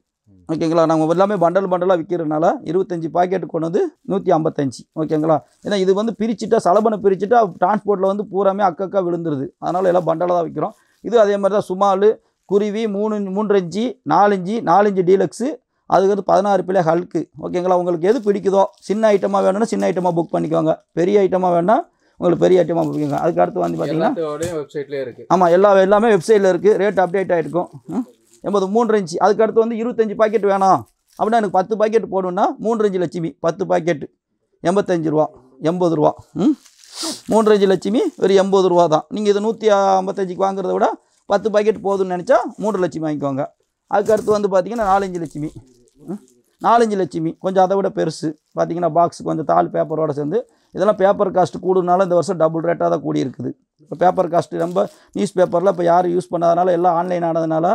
ஓகேங்களா நாங்கள் எல்லாமே பண்டல் பண்டலாக விற்கிறதுனால இருபத்தஞ்சி பாக்கெட்டு கொண்டு வந்து நூற்றி ஐம்பத்தஞ்சு ஓகேங்களா ஏன்னா இது வந்து பிரிச்சுட்டா சலபனை பிரிச்சுட்டா டிரான்ஸ்போர்ட்டில் வந்து பூராமே அக்கக்கா விழுந்துருது அதனால் எல்லாம் பண்டலாக தான் விற்கிறோம் இது அதே மாதிரி தான் சுமாலு குருவி மூணு மூன்றஞ்சு நாலஞ்சு நாலஞ்சு டீலக்ஸு அதுக்கு வந்து பதினாறு பிள்ளை ஹல்க்கு ஓகேங்களா உங்களுக்கு எது பிடிக்குதோ சின்ன ஐட்டமாக வேணும்னா சின்ன ஐட்டமாக புக் பண்ணிக்கோங்க பெரிய ஐட்டமாக வேணால் உங்களுக்கு பெரிய ஐட்டமாக பிடிக்குங்க அதுக்கு அடுத்து வந்து பார்த்தீங்கன்னா வெப்சைட்லேயே இருக்குது ஆமாம் எல்லா எல்லாமே வெப்சைட்டில் இருக்குது ரேட் அப்டேட் ஆகிருக்கும் எண்பது மூன்று இன்ச்சு அதுக்கடுத்து வந்து இருபத்தஞ்சி பாக்கெட் வேணாம் அப்படின்னா எனக்கு பத்து பாக்கெட் போடணுன்னா மூன்றஞ்சு லட்சுமி பத்து பாக்கெட்டு எண்பத்தஞ்சு ரூபா எண்பது ரூபா ம் மூன்றஞ்சு லட்சுமி வெறும் எண்பது ரூபா தான் நீங்கள் இது நூற்றி ஐம்பத்தஞ்சுக்கு வாங்குறத விட பத்து பாக்கெட் போதும்னு நினச்சா மூன்று லட்சுமி வாங்கிக்கோங்க அதுக்கடுத்து வந்து பார்த்திங்கன்னா நாலஞ்சு லட்சுமி நாலஞ்சு லட்சுமி கொஞ்சம் அதை விட பெருசு பார்த்திங்கன்னா பாக்ஸ் கொஞ்சம் தாள் பேப்பரோடு சேர்ந்து இதெல்லாம் பேப்பர் காஸ்ட் கூடுனாலும் இந்த வருஷம் டபுள் ரேட்டாக தான் கூடி இருக்குது இப்போ பேப்பர் காஸ்ட்டு ரொம்ப நியூஸ் பேப்பரில் இப்போ யாரும் யூஸ் பண்ணாதனால எல்லாம் ஆன்லைன் ஆனதுனால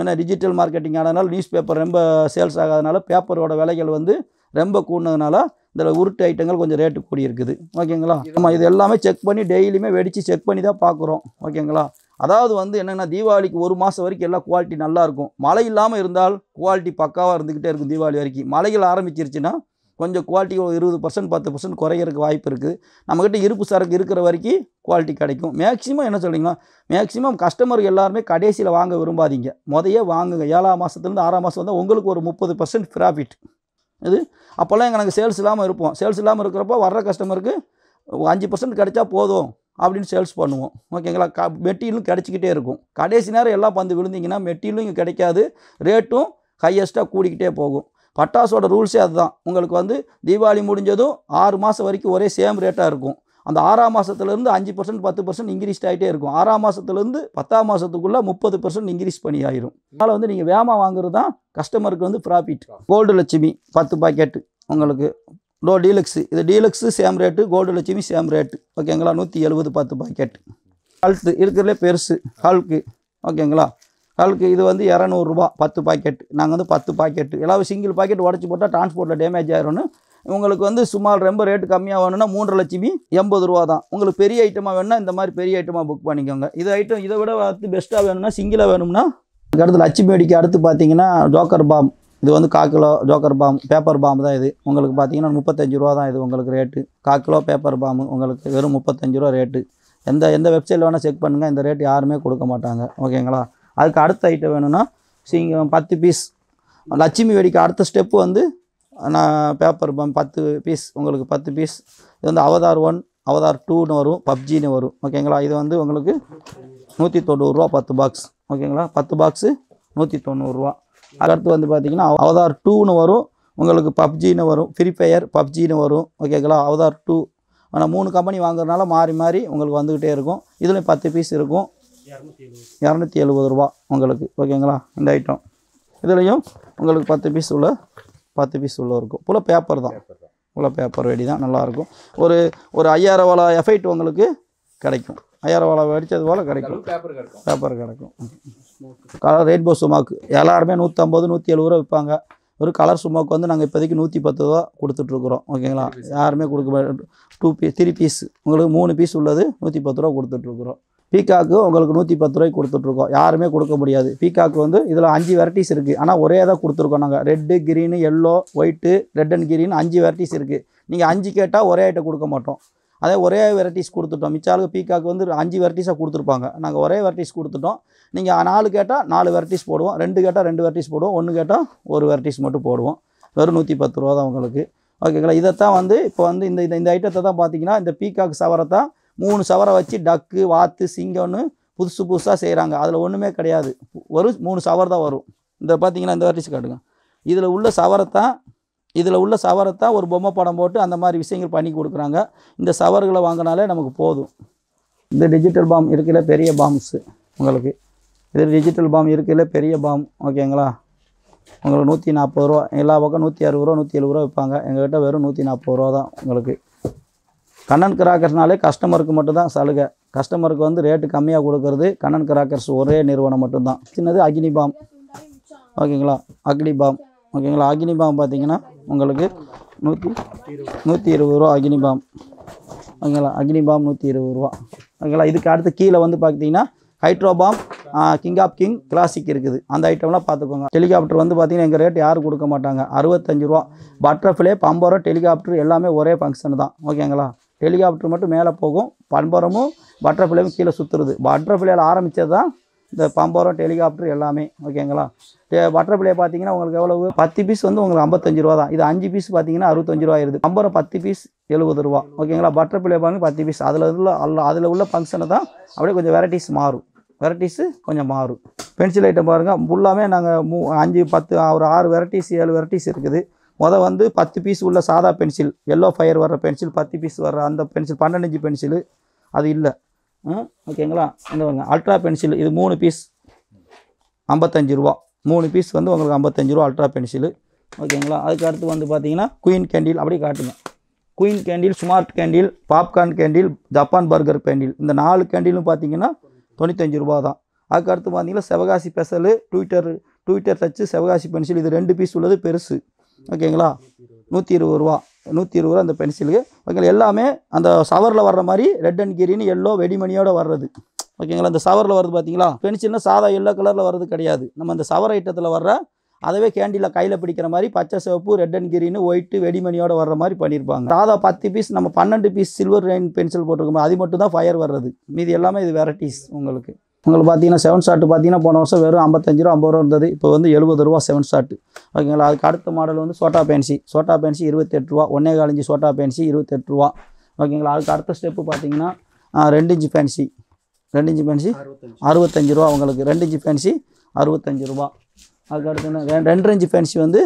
ஏன்னா டிஜிட்டல் மார்க்கெட்டிங் ஆனதுனால நியூஸ் பேப்பர் ரொம்ப சேல்ஸ் ஆகாதனால பேப்பரோட விலைகள் வந்து ரொம்ப கூடினதுனால இதில் உருட்டு ஐட்டங்கள் கொஞ்சம் ரேட்டு கூடி இருக்குது ஓகேங்களா நம்ம இது எல்லாமே செக் பண்ணி டெய்லியுமே வெடித்து செக் பண்ணி தான் பார்க்குறோம் ஓகேங்களா அதாவது வந்து என்னென்னா தீபாவளிக்கு ஒரு மாதம் வரைக்கும் எல்லாம் குவாலிட்டி நல்லாயிருக்கும் மழை இல்லாமல் இருந்தால் குவாலிட்டி பக்காவாக இருந்துக்கிட்டே இருக்கும் தீபாவளி வரைக்கும் மலைகள் ஆரம்பிச்சிருச்சுன்னா கொஞ்சம் குவாலிட்டி ஒரு இருபது பர்சன்ட் பத்து பர்சன்ட் குறையிறதுக்கு வாய்ப்பு இருக்குது நம்மக்கிட்ட இருப்பு சரக்கு இருக்கிற வரைக்கும் குவாலிட்டி கிடைக்கும் மேக்ஸிமம் என்ன சொல்கிறீங்களா மேக்ஸிமம் கஸ்டமர் எல்லாருமே கடைசியில் வாங்க விரும்பாதீங்க முதையே வாங்குங்க ஏழாம் மாதத்துலேருந்து ஆறாம் மாதம் வந்தால் உங்களுக்கு ஒரு முப்பது பர்சன்ட் ப்ராஃபிட் இது அப்போல்லாம் எங்கள் நாங்கள் சேல்ஸ் இல்லாமல் இருப்போம் சேல்ஸ் இல்லாமல் இருக்கிறப்போ வர்ற கஸ்டமருக்கு அஞ்சு பர்சன்ட் கிடைச்சா போதும் அப்படின்னு சேல்ஸ் பண்ணுவோம் ஓகேங்களா க மெட்டீரியலும் கிடச்சிக்கிட்டே இருக்கும் கடைசி நேரம் எல்லாம் பந்து விழுந்தீங்கன்னா மெட்டீரியலும் இங்கே கிடைக்காது ரேட்டும் ஹையஸ்ட்டாக கூடிக்கிட்டே போகும் பட்டாசோட ரூல்ஸே அதுதான் உங்களுக்கு வந்து தீபாவளி முடிஞ்சதும் ஆறு மாதம் வரைக்கும் ஒரே சேம் ரேட்டாக இருக்கும் அந்த ஆறாம் மாதத்துலேருந்து அஞ்சு பர்சன்ட் பத்து பர்சன்ட் இன்க்ரீஸ் ஆகிட்டே இருக்கும் ஆறாம் மாதத்துலேருந்து பத்தாம் மாதத்துக்குள்ளே முப்பது பர்சன்ட் இன்க்ரீஸ் பண்ணி ஆயிரும் அதனால் வந்து நீங்கள் வேமா வாங்குறது தான் கஸ்டமருக்கு வந்து ப்ராஃபிட் கோல்டு லட்சுமி பத்து பாக்கெட்டு உங்களுக்கு டோ டீலக்ஸு இது deluxe same rate gold Lakshmi same rate ஓகேங்களா நூற்றி எழுபது பத்து பாக்கெட் ஹல்த்து இருக்கிறதுலே பெருசு ஹல்க்கு ஓகேங்களா அதுக்கு இது வந்து இரநூறுபா பத்து பாக்கெட் நாங்கள் வந்து பத்து பாக்கெட்டு எல்லாம் சிங்கிள் பாக்கெட் உடச்சி போட்டால் டிரான்ஸ்போர்ட்டில் டேமேஜ் ஆயிரும்னு உங்களுக்கு வந்து சுமார் ரொம்ப ரேட்டு கம்மியாக வேணும்னா மூன்று லட்சமி எண்பது ரூபா தான் உங்களுக்கு பெரிய ஐட்டமாக வேணும்னா இந்த மாதிரி பெரிய ஐட்டமாக புக் பண்ணிக்கோங்க இது ஐட்டம் இதை விட வந்து பெஸ்ட்டாக வேணும்னா சிங்கிளாக வேணும்னா அடுத்து லட்சுமி அடிக்க அடுத்து பார்த்தீங்கன்னா ஜோக்கர் பாம் இது வந்து காக்கிலோ ஜோக்கர் பாம் பேப்பர் பாம் தான் இது உங்களுக்கு பார்த்தீங்கன்னா முப்பத்தஞ்சு ரூபா தான் இது உங்களுக்கு ரேட்டு காக்கிலோ பேப்பர் பாம் உங்களுக்கு வெறும் முப்பத்தஞ்சு ரூபா ரேட்டு எந்த எந்த வெப்சைட்டில் வேணால் செக் பண்ணுங்கள் இந்த ரேட்டு யாருமே கொடுக்க மாட்டாங்க ஓகேங்களா அதுக்கு அடுத்த ஐட்டம் வேணும்னா சிங்கம் பத்து பீஸ் லட்சுமி வெடிக்கு அடுத்த ஸ்டெப்பு வந்து நான் பேப்பர் பம் பத்து பீஸ் உங்களுக்கு பத்து பீஸ் இது வந்து அவதார் ஒன் அவதார் டூன்னு வரும் பப்ஜின்னு வரும் ஓகேங்களா இது வந்து உங்களுக்கு நூற்றி தொண்ணூறுரூவா பத்து பாக்ஸ் ஓகேங்களா பத்து பாக்ஸு நூற்றி தொண்ணூறுரூவா அடுத்து வந்து பார்த்திங்கன்னா அவதார் டூன்னு வரும் உங்களுக்கு பப்ஜின்னு வரும் ஃப்ரீ ஃபயர் பப்ஜின்னு வரும் ஓகேங்களா அவதார் டூ ஆனால் மூணு கம்பெனி வாங்குறதுனால மாறி மாறி உங்களுக்கு வந்துக்கிட்டே இருக்கும் இதுலேயும் பத்து பீஸ் இருக்கும் இரநூத்தி எழுபது ரூபா உங்களுக்கு ஓகேங்களா இந்த ஐட்டம் இதுலேயும் உங்களுக்கு பத்து பீஸ் உள்ள பத்து பீஸ் உள்ள இருக்கும் புல பேப்பர் தான் புல பேப்பர் வெடி தான் நல்லாயிருக்கும் ஒரு ஒரு ஐயாயிரம் வாழா எஃபைட் உங்களுக்கு கிடைக்கும் ஐயாயிரம் வாழா வெடித்தது போல் கிடைக்கும் பேப்பர் கிடைக்கும் கலர் ரேட் போஸ் சுமாக்கு எல்லாருமே நூற்றம்பது நூற்றி எழுபது ரூபா விற்பாங்க ஒரு கலர் சுமாக்கு வந்து நாங்கள் இப்போதைக்கு நூற்றி பத்து ரூபா கொடுத்துட்ருக்குறோம் ஓகேங்களா யாருமே கொடுக்க டூ பீஸ் த்ரீ பீஸ் உங்களுக்கு மூணு பீஸ் உள்ளது நூற்றி பத்து ரூபா கொடுத்துட்ருக்குறோம் பீகாக்கு உங்களுக்கு நூற்றி பத்து ரூபாய்க்கு கொடுத்துட்ருக்கோம் யாருமே கொடுக்க முடியாது பீகாக்கு வந்து இதில் அஞ்சு வெரைட்டிஸ் இருக்குது ஆனால் ஒரே தான் கொடுத்துருக்கோம் நாங்கள் red green yellow white red and green அஞ்சு வெரைட்டிஸ் இருக்குது நீங்கள் அஞ்சு கேட்டால் ஒரே ஐட்டம் கொடுக்க மாட்டோம் அதே ஒரே வெரைட்டிஸ் கொடுத்துட்டோம் மிச்சாலுக்கு பீக்காக்கு வந்து அஞ்சு வெரைட்டிஸாக கொடுத்துருப்பாங்க நாங்கள் ஒரே வெரைட்டிஸ் கொடுத்துட்டோம் நீங்கள் நாலு கேட்டால் நாலு வெரைட்டிஸ் போடுவோம் ரெண்டு கேட்டால் ரெண்டு வெரைட்டிஸ் போடுவோம் ஒன்று கேட்டால் ஒரு வெரைட்டிஸ் மட்டும் போடுவோம் வெறும் நூற்றி பத்து ரூபா தான் உங்களுக்கு ஓகேங்களா இதைத்தான் வந்து இப்போ வந்து இந்த இந்த ஐட்டத்தை தான் பார்த்தீங்கன்னா இந்த பீக்காக்கு சவரத்தான் தான் மூணு சவரை வச்சு டக்கு வாத்து சிங்கம்னு புதுசு புதுசாக செய்கிறாங்க அதில் ஒன்றுமே கிடையாது வரும் மூணு சவர் தான் வரும் இந்த பார்த்தீங்கன்னா இந்த வரிசை காட்டுங்க இதில் உள்ள சவரத்தான் இதில் உள்ள சவரத்தான் ஒரு பொம்மை படம் போட்டு அந்த மாதிரி விஷயங்கள் பண்ணி கொடுக்குறாங்க இந்த சவர்களை வாங்கினாலே நமக்கு போதும் இந்த டிஜிட்டல் பாம் இருக்கிற பெரிய பாம்ஸு உங்களுக்கு இது டிஜிட்டல் பாம் இருக்கிற பெரிய பாம் ஓகேங்களா உங்களுக்கு நூற்றி நாற்பது ரூபா எல்லா பக்கம் நூற்றி அறுபது ரூபா நூற்றி எழுபது ரூபா விற்பாங்க எங்கள்கிட்ட வெறும் நூற்றி நாற்பது ரூபா தான் உங்களுக்கு கண்ணன் கிராக்கர்ஸ்னாலே கஸ்டமருக்கு மட்டும்தான் சலுகை கஸ்டமருக்கு வந்து ரேட்டு கம்மியாக கொடுக்கறது கண்ணன் கிராக்கர்ஸ் ஒரே நிறுவனம் மட்டும்தான் சின்னது அக்னி பாம் ஓகேங்களா அக்னிபாம் ஓகேங்களா அக்னிபாம் பார்த்தீங்கன்னா உங்களுக்கு நூற்றி நூற்றி இருபது ரூபா அக்னி பாம் ஓகேங்களா அக்னி பாம் நூற்றி இருபது ரூபா ஓகேங்களா இதுக்கு அடுத்து கீழே வந்து பார்த்தீங்கன்னா hydro bomb king of king classic இருக்குது அந்த ஐட்டம்லாம் பார்த்துக்கோங்க டெலிகாப்டர் வந்து பார்த்திங்கன்னா எங்கள் ரேட் யாரும் கொடுக்க மாட்டாங்க அறுபத்தஞ்சு ரூபா பட்டர்ஃப்ளே பம்பரோ டெலிகாப்டர் எல்லாமே ஒரே ஃபங்க்ஷன் தான் ஓகேங்களா ஹெலிகாப்டர் மட்டும் மேலே போகும் பம்பரமும் பட்டர்ஃப்ளையும் கீழே சுற்றுறது பட்டர்ஃப்ளையில் ஆரம்பித்தது தான் இந்த பம்பரம் டெலிகாப்டர் எல்லாமே ஓகேங்களா பட்டர்ஃப்ளை பார்த்தீங்கன்னா உங்களுக்கு எவ்வளவு பத்து பீஸ் வந்து உங்களுக்கு ஐம்பத்தஞ்சு ரூபா தான் இது அஞ்சு பீஸ் பார்த்தீங்கன்னா அறுபத்தஞ்சு ரூபா இருக்குது பம்பரம் பத்து பீஸ் எழுபது ரூபா ஓகேங்களா பட்டர்ஃப்ளை பார்த்து பத்து பீஸ் அதில் உள்ள அதில் உள்ள ஃபங்க்ஷனை தான் அப்படியே கொஞ்சம் வெரைட்டிஸ் மாறும் வெரைட்டிஸு கொஞ்சம் மாறும் பென்சில் ஐட்டம் பாருங்கள் ஃபுல்லாமே நாங்கள் மூ அஞ்சு பத்து ஒரு ஆறு வெரைட்டிஸ் ஏழு வெரைட்டிஸ் இருக்குது மொதல் வந்து பத்து பீஸ் உள்ள சாதா பென்சில் எல்லோ ஃபயர் வர்ற பென்சில் பத்து பீஸ் வர்ற அந்த பென்சில் பன்னெண்டு பென்சிலு அது இல்லை ஓகேங்களா இந்த அல்ட்ரா பென்சில் இது மூணு பீஸ் ஐம்பத்தஞ்சு ரூபா மூணு பீஸ் வந்து உங்களுக்கு ஐம்பத்தஞ்சு ரூபா அல்ட்ரா பென்சிலு ஓகேங்களா அதுக்கு அடுத்து வந்து பார்த்தீங்கன்னா குயின் கேண்டில் அப்படி காட்டுங்க queen candle smart candle popcorn candle Japan burger candle இந்த நாலு கேண்டிலும் பார்த்தீங்கன்னா தொண்ணூத்தஞ்சு ரூபா தான் அதுக்கு அடுத்து பார்த்தீங்கன்னா செவகாசி பெசலு twitter twitter touch Sivakasi pencil இது ரெண்டு பீஸ் உள்ளது பெருசு ஓகேங்களா நூற்றி இருபது ரூபா நூற்றி இருபது ரூபா அந்த பென்சிலுக்கு ஓகேங்களா எல்லாமே அந்த சவரில் வர்ற மாதிரி ரெட் அண்ட் கிரீன் எல்லோ வெடிமணியோடு வர்றது ஓகேங்களா அந்த சவரில் வருது பார்த்தீங்களா பென்சில்னா சாதா எல்லோ கலரில் வர்றது கிடையாது நம்ம அந்த சவர் ஐட்டத்தில் வர்ற அதவே கேண்டியில் கையில் பிடிக்கிற மாதிரி பச்சை சிவப்பு ரெட் அண்ட் கிரீனு ஒயிட்டு வெடிமணியோடு வர்ற மாதிரி பண்ணியிருப்பாங்க சாதா பத்து பீஸ் நம்ம பன்னெண்டு பீஸ் சில்வர் லைன் பென்சில் போட்டிருக்கோம் அது மட்டும் தான் ஃபயர் வர்றது மீது எல்லாமே இது வெரைட்டிஸ் உங்களுக்கு உங்களுக்கு பார்த்தீங்கன்னா செவன் ஷாட்டு பார்த்தீங்கன்னா போன வருஷம் வெறும் ஐம்பத்தஞ்சு ரூபா ஐம்பது ரூபா இருந்தது இப்போ வந்து எழுபது ரூபா செவன் ஷாட்டு ஓகேங்களா அதுக்கு அடுத்த மாடல் வந்து சோட்டா பேன்சி சோட்டா பேன்சி இருபத்தெட்டு ரூபா ஒன்றே காலஞ்சி சோட்டா பேன்சி இருபத்தெட்டு ரூபா ஓகேங்களா அதுக்கு அடுத்த ஸ்டெப்பு பார்த்தீங்கன்னா ரெண்டு இன்ச்சு ஃபேன்சி ரெண்டு இன்ச்சு பேன்சி அறுபத்தஞ்சு ரூபா உங்களுக்கு ரெண்டு இன்ச்சு ஃபேன்சி அறுபத்தஞ்சு ரூபா அதுக்கு அடுத்து ரெண்டு இன்ச்சு ஃபேன்சி வந்து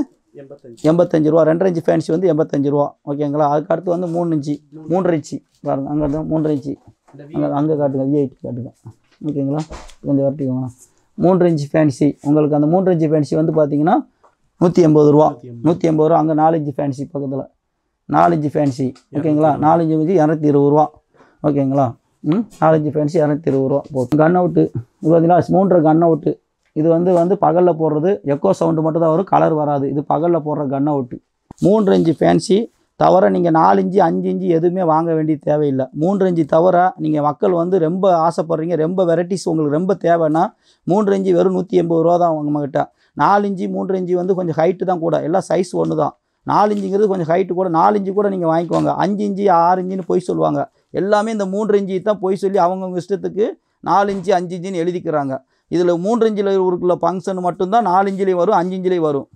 எண்பத்தஞ்சு ரூபா ரெண்டரை இன்ச்சு ஃபேன்சி வந்து எண்பத்தஞ்சு ரூபா ஓகேங்களா அதுக்கு அடுத்து வந்து மூணு இன்ச்சு மூன்றரை இன்ச்சு பாருங்கள் அங்கே தான் மூன்றரை இன்ச்சு அங்கே அங்கே காட்டுங்க விஐடி காட்டுங்க ஓகேங்களா கொஞ்சம் வரட்டிக்கோங்கண்ணா மூன்று இன்ச்சு ஃபேன்சி உங்களுக்கு அந்த மூன்று இன்ச்சு ஃபேன்சி வந்து பார்த்தீங்கன்னா நூற்றி எண்பது ரூபா நூற்றி எண்பது ரூபா அங்கே நாலஞ்சு ஃபேன்சி பக்கத்தில் நாலஞ்சு ஃபேன்சி ஓகேங்களா நாலஞ்சு இன்ச்சு இரநூத்தி இருபது ரூபா ஓகேங்களா ம் நாலஞ்சு ஃபேன்சி இரநூத்தி இருபது ரூபா போ கன் அவுட்டு இது பார்த்தீங்கன்னா மூன்று கன் அவுட்டு இது வந்து வந்து பகலில் போடுறது எக்கோ சவுண்டு மட்டும் தான் வரும் கலர் வராது இது பகலில் போடுற கன் அவுட்டு மூன்று இன்ச்சு ஃபேன்சி தவிர நீங்கள் நாலு இஞ்சி அஞ்சு இஞ்சி எதுவுமே வாங்க வேண்டிய தேவையில்லை மூன்று இஞ்சி தவிர நீங்கள் மக்கள் வந்து ரொம்ப ஆசைப்படுறீங்க ரொம்ப வெரைட்டிஸ் உங்களுக்கு ரொம்ப தேவைன்னா மூன்று இஞ்சி வெறும் நூற்றி எண்பது ரூபா தான் நம்மக்கிட்ட நாலு இஞ்சி மூன்று இஞ்சி வந்து கொஞ்சம் ஹைட்டு தான் கூட எல்லாம் சைஸ் ஒன்று தான் நாலு இஞ்சிங்கிறது கொஞ்சம் ஹைட்டு கூட நாலு இஞ்சி கூட நீங்கள் வாங்கிக்குவாங்க அஞ்சு இஞ்சி ஆறு இஞ்சின்னு பொய் சொல்லுவாங்க எல்லாமே இந்த மூன்று இஞ்சி தான் பொய் சொல்லி அவங்கவுங்க இஷ்டத்துக்கு நாலு இஞ்சி அஞ்சு இஞ்சின்னு எழுதிக்கிறாங்க இதில் மூன்று இஞ்சில் இருக்கிற ஃபங்க்ஷன் மட்டும்தான் நாலு இஞ்சிலேயும் வரும் அஞ்சு இஞ்சிலேயும் வரும்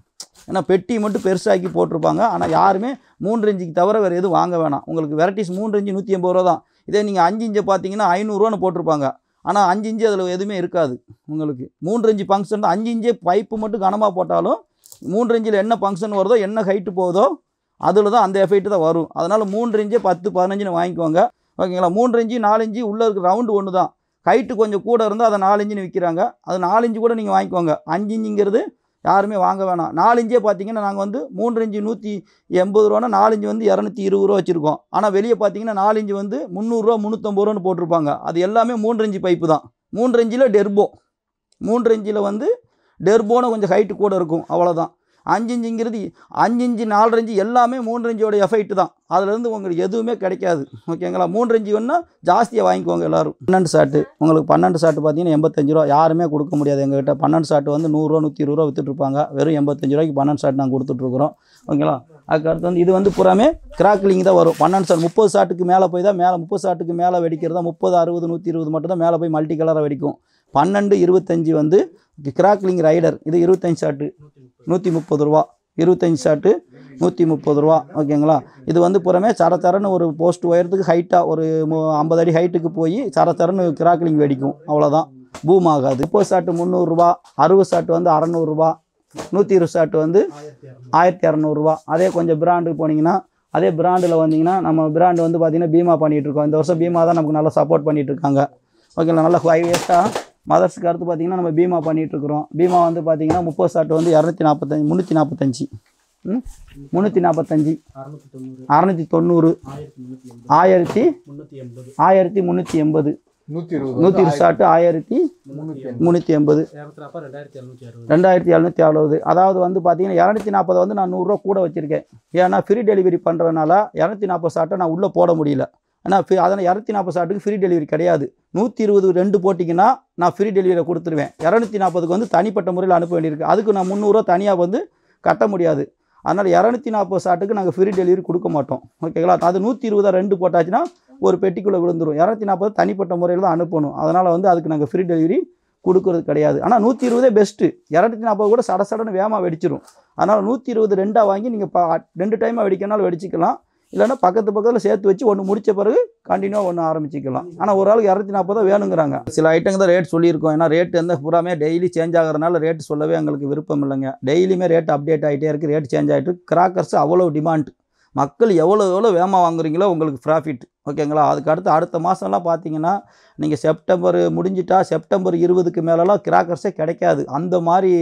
ஏன்னா பெட்டி மட்டும் பெருசாக்கி போட்டிருப்பாங்க ஆனால் யாருமே மூன்று இஞ்சிக்கு தவிர வேறு எதுவும் வாங்க வேணாம் உங்களுக்கு வெரைட்டிஸ் மூன்று இஞ்சி நூற்றி ஐம்பது ரூபா தான் இதே நீங்கள் அஞ்சு இஞ்சை பார்த்தீங்கன்னா ஐநூறுரூவான்னு போட்டிருப்பாங்க ஆனால் அஞ்சு இஞ்சு அதில் எதுவுமே இருக்காது உங்களுக்கு மூன்று இஞ்சி ஃபங்க்ஷன் தான் அஞ்சு இஞ்சே பைப்பு மட்டும் கனமாக போட்டாலும் மூன்று இஞ்சில் என்ன ஃபங்க்ஷன் வருதோ என்ன ஹைட்டு போகுதோ அதில் தான் அந்த எஃபெக்ட் தான் வரும் அதனால் மூன்று இஞ்சு பத்து பதினஞ்சுன்னு வாங்கிக்கோங்க ஓகேங்களா மூன்று இஞ்சு நாலு இஞ்சு உள்ளே இருக்கிற ரவுண்டு ஒன்று தான் ஹைட்டு கொஞ்சம் கூட இருந்தால் அதை நாலு இஞ்சுன்னு விற்கிறாங்க அது நாலு இஞ்சு கூட நீங்கள் வாங்கிக்கோங்க அஞ்சு இஞ்சுங்கிறது யாருமே வாங்க வேணாம் நாலஞ்சே பார்த்தீங்கன்னா நாங்கள் வந்து மூன்று இஞ்சு நூற்றி எண்பது ரூபானா நாலஞ்சு வந்து இரநூத்தி இருபது ரூபா வச்சுருக்கோம் ஆனால் வெளியே பார்த்தீங்கன்னா நாலஞ்சு வந்து முந்நூறுரூவா முந்நூற்றம்பது ரூபான்னு போட்டிருப்பாங்க அது எல்லாமே மூன்றஞ்சு பைப்பு தான் மூன்றஞ்சில் டெர்போ மூன்றஞ்சில் வந்து டெர்போன்னு கொஞ்சம் ஹைட்டு கூட இருக்கும் அவ்வளோதான் அஞ்சு இஞ்சுங்கிறது அஞ்சு இஞ்சு நாலு இஞ்சு எல்லாமே மூன்று இஞ்சோட எஃபைட்டு தான் அதுலேருந்து உங்களுக்கு எதுவுமே கிடைக்காது ஓகேங்களா மூன்று இஞ்சு வேணால் ஜாஸ்தியாக வாங்கிக்குவாங்க எல்லோரும் பன்னெண்டு சாட்டு உங்களுக்கு பன்னெண்டு சாட்டு பார்த்தீங்கன்னா எண்பத்தஞ்சு ரூபா யாருமே கொடுக்க முடியாது எங்ககிட்ட பன்னெண்டு சாட்டு வந்து நூறுரூவா நூற்றி இருபது ரூபா விற்றுட்ருப்பாங்க வெறும் எண்பத்தஞ்சு ரூபாய்க்கு பன்னெண்டு சாட்டு நாங்கள் கொடுத்துட்ருக்குறோம் ஓகேங்களா அதுக்கடுத்து வந்து இது வந்து புறாமே கிராக்லிங் தான் வரும் பன்னெண்டு சாட் முப்பது சாட்டுக்கு மேலே போய் தான் மேலே முப்பது சாட்டுக்கு மேலே வெடிக்கிறதா முப்பது அறுபது நூற்றி இருபது மட்டும் தான் மேலே போய் மல்டி கலராக வெடிக்கும் பன்னெண்டு இருபத்தஞ்சி வந்து கிராக்லிங் ரைடர் இது இருபத்தஞ்சி ஷாட்டு நூற்றி முப்பது ரூபா இருபத்தஞ்சி ஷாட்டு நூற்றி முப்பது ரூபா ஓகேங்களா இது வந்து புறமே சரச்சரன்னு ஒரு போஸ்ட் உயரத்துக்கு ஹைட்டாக ஒரு ஐம்பது அடி ஹைட்டுக்கு போய் சரச்சரன்னு கிராக்லிங் வெடிக்கும் அவ்வளோதான் பூம் ஆகாது முப்பது ஷாட்டு முந்நூறுரூவா அறுபது ஷாட்டு வந்து அறநூறுரூவா நூற்றி இருபது ஷாட்டு வந்து ஆயிரத்தி இரநூறுவா அதே கொஞ்சம் பிராண்டுக்கு போனீங்கன்னா அதே பிராண்டில் வந்தீங்கன்னா நம்ம பிராண்டு வந்து பார்த்திங்கன்னா பீமா பண்ணிகிட்ருக்கோம் இந்த வருஷம் பீமா தான் நமக்கு நல்லா சப்போர்ட் பண்ணிகிட்ருக்காங்க ஓகேங்களா நல்லா ஹை இயர்ஸாக மதர்ஸுக்கு அடுத்து பார்த்திங்கன்னா நம்ம பீமா பண்ணிகிட்ருக்குறோம் பீமா வந்து பார்த்திங்கன்னா முப்பது சாட்டு வந்து இரநூத்தி நாற்பத்தஞ்சி முந்நூற்றி நாற்பத்தஞ்சு முந்நூற்றி நாற்பத்தஞ்சி அறநூற்றி தொண்ணூறு ஆயிரத்தி ஆயிரத்தி முந்நூற்றி எண்பது நூற்றி சாட்டு ஆயிரத்தி முந்நூற்றி எண்பது ரெண்டாயிரத்தி எழுநூற்றி அறுபது அதாவது வந்து பார்த்தீங்கன்னா இரநூத்தி நாற்பது வந்து நான் நூறுரூவா கூட வச்சுருக்கேன் ஏன்னா ஃப்ரீ டெலிவரி பண்ணுறதுனால இரநூத்தி நாற்பது சாட்டை நான் உள்ளே போட முடியல ஆனால் அதனால் இரநூத்தி நாற்பது சாட்டுக்கு ஃப்ரீ டெலிவரி கிடையாது நூற்றி இருபது ரெண்டு போட்டிங்கன்னா நான் ஃப்ரீ டெலிவரியை கொடுத்துருவேன் இரநூத்தி நாற்பதுக்கு வந்து தனிப்பட்ட முறையில் அனுப்ப வேண்டியிருக்கு அதுக்கு நான் முந்நூறுரூவா தனியாக வந்து கட்ட முடியாது அதனால் இரநூத்தி நாற்பது சாட்டுக்கு நாங்கள் ஃப்ரீ டெலிவரி கொடுக்க மாட்டோம் ஓகேங்களா அது நூற்றி இருபதாக ரெண்டு போட்டாச்சுன்னா ஒரு பெட்டிக்குள்ளே விழுந்துடும் இரநூத்தி நாற்பது தனிப்பட்ட முறையில் தான் அனுப்பணும் அதனால் வந்து அதுக்கு நாங்கள் ஃப்ரீ டெலிவரி கொடுக்கறது கிடையாது ஆனால் நூற்றி இருபதே பெஸ்ட்டு இரநூத்தி நாற்பது கூட சட சடன்னு வேகமாக வெடிச்சிடும் அதனால் நூற்றி இருபது ரெண்டாக வாங்கி நீங்கள் பா ரெண்டு டைமாக வெடிக்கனாலும் வெடிச்சிக்கலாம் இல்லைன்னா பக்கத்து பக்கத்தில் சேர்த்து வச்சு ஒன்று முடித்த பிறகு கண்டினியூவாக ஒன்று ஆரம்பிச்சிக்கலாம் ஆனால் ஒரு ஆளுக்கு இரநூத்தி நாற்பது வேணுங்கிறாங்க சில ஐட்டங்க தான் ரேட் சொல்லியிருக்கோம் ஏன்னா ரேட்டு எந்த பூராமே டெய்லி சேஞ்ச் ஆகிறதுனால ரேட் சொல்லவே எங்களுக்கு விருப்பம் இல்லைங்க டெய்லியுமே ரேட் அப்டேட் ஆகிட்டே இருக்குது ரேட் சேஞ்ச் ஆகிட்டு கிராக்கர்ஸ் அவ்வளோ டிமாண்ட் மக்கள் எவ்வளோ எவ்வளோ வேமா வாங்குறீங்களோ உங்களுக்கு ப்ராஃபிட் ஓகேங்களா அதுக்கு அடுத்து அடுத்த மாதம்லாம் பார்த்தீங்கன்னா நீங்கள் செப்டம்பர் முடிஞ்சிட்டா செப்டம்பர் இருபதுக்கு மேலெலாம் கிராக்கர்ஸே கிடைக்காது அந்த மாதிரி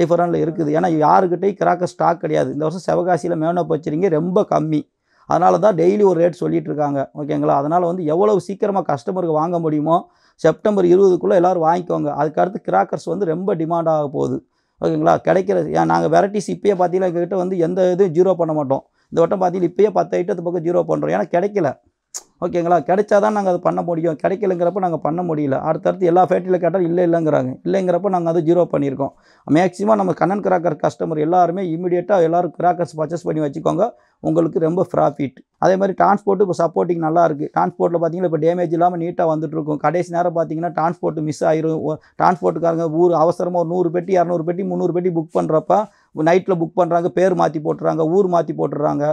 டிஃபரெண்டில் இருக்குது ஏன்னா யாருக்கிட்டையும் கிராக்கர் ஸ்டாக் கிடையாது இந்த வருஷம் சிவகாசியில் மேனோ ரொம்ப கம்மி அதனால தான் டெய்லி ஒரு ரேட் சொல்லிகிட்டு இருக்காங்க ஓகேங்களா அதனால் வந்து எவ்வளவு சீக்கிரமாக கஸ்டமருக்கு வாங்க முடியுமோ செப்டம்பர் இருபதுக்குள்ளே எல்லோரும் வாங்கிக்கோங்க அதுக்கடுத்து கிராக்கர்ஸ் வந்து ரொம்ப டிமாண்ட் ஆக போகுது ஓகேங்களா கிடைக்கிற நாங்கள் வெரைட்டிஸ் இப்போயே பார்த்தீங்கன்னா எங்ககிட்ட வந்து எந்த இதுவும் ஜீரோ பண்ண மாட்டோம் இந்த வட்டம் பார்த்தீங்கன்னா இப்போயே பத்து ஐட்டத்து பக்கம் ஜீரோ பண்ணுறோம் ஏன்னா கிடைக்கல ஓகேங்களா கிடைச்சா தான் நாங்கள் அது பண்ண முடியும் கிடைக்கலங்கிறப்ப நாங்கள் பண்ண முடியல அடுத்தடுத்து எல்லா ஃபேக்ட்ரியில் கேட்டால் இல்லை இல்லைங்கிறாங்க இல்லைங்கிறப்ப நாங்கள் அது ஜீரோ பண்ணியிருக்கோம் மேக்ஸிமம் நம்ம கண்ணன் கிராக்கர் கஸ்டமர் எல்லாருமே இமீடியட்டாக எல்லோரும் கிராக்கர்ஸ் பர்ச்சேஸ் பண்ணி வச்சுக்கோங்க உங்களுக்கு ரொம்ப ப்ராஃபிட் அதே மாதிரி ட்ரான்ஸ்போர்ட் இப்போ சப்போர்ட்டிங் நல்லா இருக்குது டிரான்ஸ்போர்ட்டில் பார்த்தீங்கன்னா இப்போ டேமேஜ் இல்லாமல் நீட்டாக வந்துட்டுருக்கும் கடைசி நேரம் பார்த்தீங்கன்னா டிரான்ஸ்போர்ட் மிஸ் ஆயிரும் டிரான்ஸ்போர்ட்டுக்காரங்க ஊர் அவசரமாக ஒரு நூறு பெட்டி இரநூறு பெட்டி முந்நூறு பெட்டி புக் பண்ணுறப்ப நைட்டில் புக் பண்ணுறாங்க பேர் மாற்றி போட்டுறாங்க ஊர் மாற்றி போட்டுறாங்க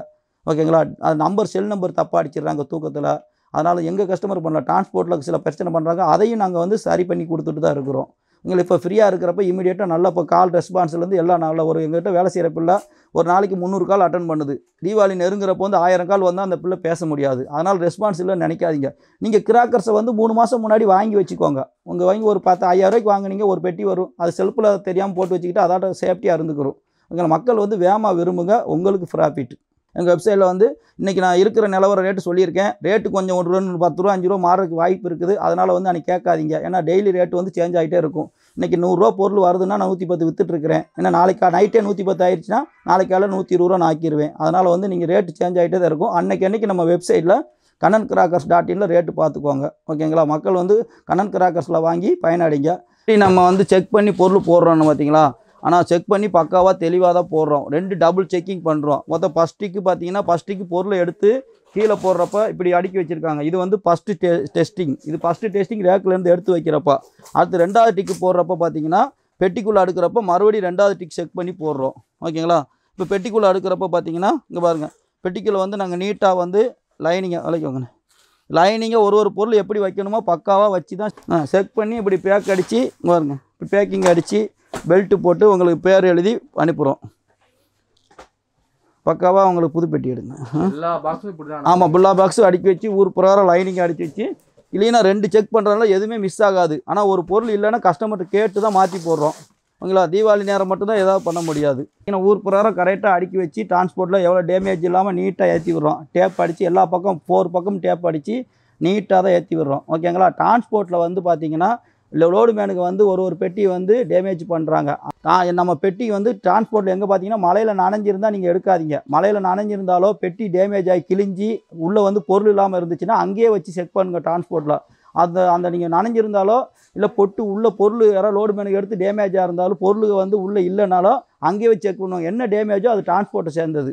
ஓகேங்களா அது நம்பர் செல் நம்பர் தப்பாக அடிச்சிடுறாங்க தூக்கத்தில் அதனால் எங்கள் கஸ்டமர் பண்ணல டிரான்ஸ்போர்ட்டில் சில பிரச்சனை பண்ணுறாங்க அதையும் நாங்கள் வந்து சரி பண்ணி கொடுத்துட்டு தான் இருக்கிறோம் எங்களுக்கு இப்போ ஃப்ரீயாக இருக்கிறப்ப இமீடியட்டாக நல்லா இப்போ கால் ரெஸ்பான்ஸ்லேருந்து எல்லா நாளில் ஒரு எங்கள்கிட்ட வேலை செய்கிற பிள்ளை ஒரு நாளைக்கு முந்நூறு கால் அட்டன் பண்ணுது தீபாவளி நெருங்குறப்போ வந்து ஆயிரம் கால் வந்தால் அந்த பிள்ளை பேச முடியாது அதனால் ரெஸ்பான்ஸ் இல்லைன்னு நினைக்காதீங்க நீங்கள் கிராக்கர்ஸை வந்து மூணு மாதம் முன்னாடி வாங்கி வச்சுக்கோங்க உங்கள் வாங்கி ஒரு பத்து ஐயாயிரரூவாய்க்கு வாங்கினீங்க ஒரு பெட்டி வரும் அது செல்ஃபில் தெரியாமல் போட்டு வச்சுக்கிட்டு அதோட சேஃப்டியாக இருந்துக்கிறோம் எங்களை மக்கள் வந்து வேமாக விரும்புங்க உங்களுக்கு ப்ராஃபிட் எங்கள் வெப்சைட்டில் வந்து இன்றைக்கி நான் இருக்கிற நிலவர ரேட்டு சொல்லியிருக்கேன் ரேட்டு கொஞ்சம் ஒரு ரூபா பத்து ரூபா அஞ்சு ரூபா மாறதுக்கு வாய்ப்பு இருக்குது அதனால் வந்து அன்றைக்கி கேட்காதீங்க ஏன்னா டெய்லி ரேட்டு வந்து சேஞ்ச் ஆகிட்டே இருக்கும் இன்றைக்கி நூறுரூவா பொருள் வருதுன்னா நான் நூற்றி பத்து விற்றுட்டுருக்கிறேன் ஏன்னா நாளைக்கா நைட்டே நூற்றி பத்து ஆயிடுச்சுன்னா நாளைக்கால நூற்றி இருபது ரூபா நான் ஆக்கிடுவேன் அதனால் வந்து நீங்கள் ரேட்டு சேஞ்ச் ஆகிட்டே தான் இருக்கும் அன்றைக்கி அன்றைக்கி நம்ம வெப்சைட்டில் கண்ணன் கிராக்கர்ஸ் டாட் இனில் ரேட்டு பார்த்துக்கோங்க ஓகேங்களா மக்கள் வந்து கண்ணன் கிராக்கர்ஸில் வாங்கி பயனடைங்க இப்படி நம்ம வந்து செக் பண்ணி பொருள் போடுறோன்னு பார்த்தீங்களா ஆனால் செக் பண்ணி பக்காவாக தெளிவாக தான் போடுறோம் ரெண்டு டபுள் செக்கிங் பண்ணுறோம் மொத்தம் ஃபஸ்ட்டுக்கு பார்த்தீங்கன்னா ஃபஸ்ட்டுக்கு பொருளை எடுத்து கீழே போடுறப்ப இப்படி அடுக்கி வச்சுருக்காங்க இது வந்து ஃபஸ்ட்டு டெஸ்டிங் இது ஃபஸ்ட்டு டெஸ்டிங் ரேக்லேருந்து எடுத்து வைக்கிறப்ப அடுத்து ரெண்டாவது டிக்கு போடுறப்ப பார்த்தீங்கன்னா பெட்டிக்குள்ளே அடுக்கிறப்ப மறுபடியும் ரெண்டாவது டிக் செக் பண்ணி போடுறோம் ஓகேங்களா இப்போ பெட்டிக்குள்ளே அடுக்கிறப்ப பார்த்தீங்கன்னா இங்கே பாருங்கள் பெட்டிக்குள்ளே வந்து நாங்கள் நீட்டாக வந்து லைனிங்கை வளைக்கோங்கண்ணே லைனிங்கை ஒரு ஒரு பொருள் எப்படி வைக்கணுமோ பக்காவாக வச்சு தான் செக் பண்ணி இப்படி பேக் அடித்து பாருங்க இப்படி பேக்கிங் அடித்து பெல்ட்டு போட்டு உங்களுக்கு பேர் எழுதி அனுப்புகிறோம் பக்காவாக உங்களுக்கு புது பெட்டி எடுங்க ஆமாம் புல்லா பாக்ஸும் அடிக்க வச்சு ஊர் புறாரம் லைனிங் அடித்து வச்சு இல்லைன்னா ரெண்டு செக் பண்ணுறதுனால எதுவுமே மிஸ் ஆகாது ஆனால் ஒரு பொருள் இல்லைன்னா கஸ்டமர்கிட்ட கேட்டு தான் மாற்றி போடுறோம் ஓகேங்களா தீபாவளி நேரம் மட்டும்தான் ஏதாவது பண்ண முடியாது ஏன்னா ஊர் பிரகாரம் கரெக்டாக அடுக்கி வச்சு டிரான்ஸ்போர்ட்டில் எவ்வளோ டேமேஜ் இல்லாமல் நீட்டாக ஏற்றி விடுறோம் டேப் அடித்து எல்லா பக்கம் ஃபோர் பக்கம் டேப் அடித்து நீட்டாக தான் ஏற்றி விடுறோம் ஓகேங்களா டிரான்ஸ்போர்ட்டில் வந்து பார்த்திங்கன்னா லோடு மேனுக்கு வந்து ஒரு ஒரு பெட்டியை வந்து டேமேஜ் பண்ணுறாங்க நம்ம பெட்டி வந்து டிரான்ஸ்போர்ட்டில் எங்கே பார்த்தீங்கன்னா மலையில் நனைஞ்சிருந்தால் நீங்கள் எடுக்காதீங்க மலையில் நனைஞ்சிருந்தாலோ பெட்டி டேமேஜ் ஆகி கிழிஞ்சி உள்ளே வந்து பொருள் இல்லாமல் இருந்துச்சுன்னா அங்கேயே வச்சு செக் பண்ணுங்கள் டிரான்ஸ்போர்ட்டில் அந்த அந்த நீங்கள் நனைஞ்சிருந்தாலோ இல்லை பொட்டு உள்ள பொருள் யாராவது லோடு மேனுக்கு எடுத்து டேமேஜாக இருந்தாலும் பொருள் வந்து உள்ளே இல்லைனாலோ அங்கேயே செக் பண்ணுவோம் என்ன டேமேஜோ அது டிரான்ஸ்போர்ட்டை சேர்ந்தது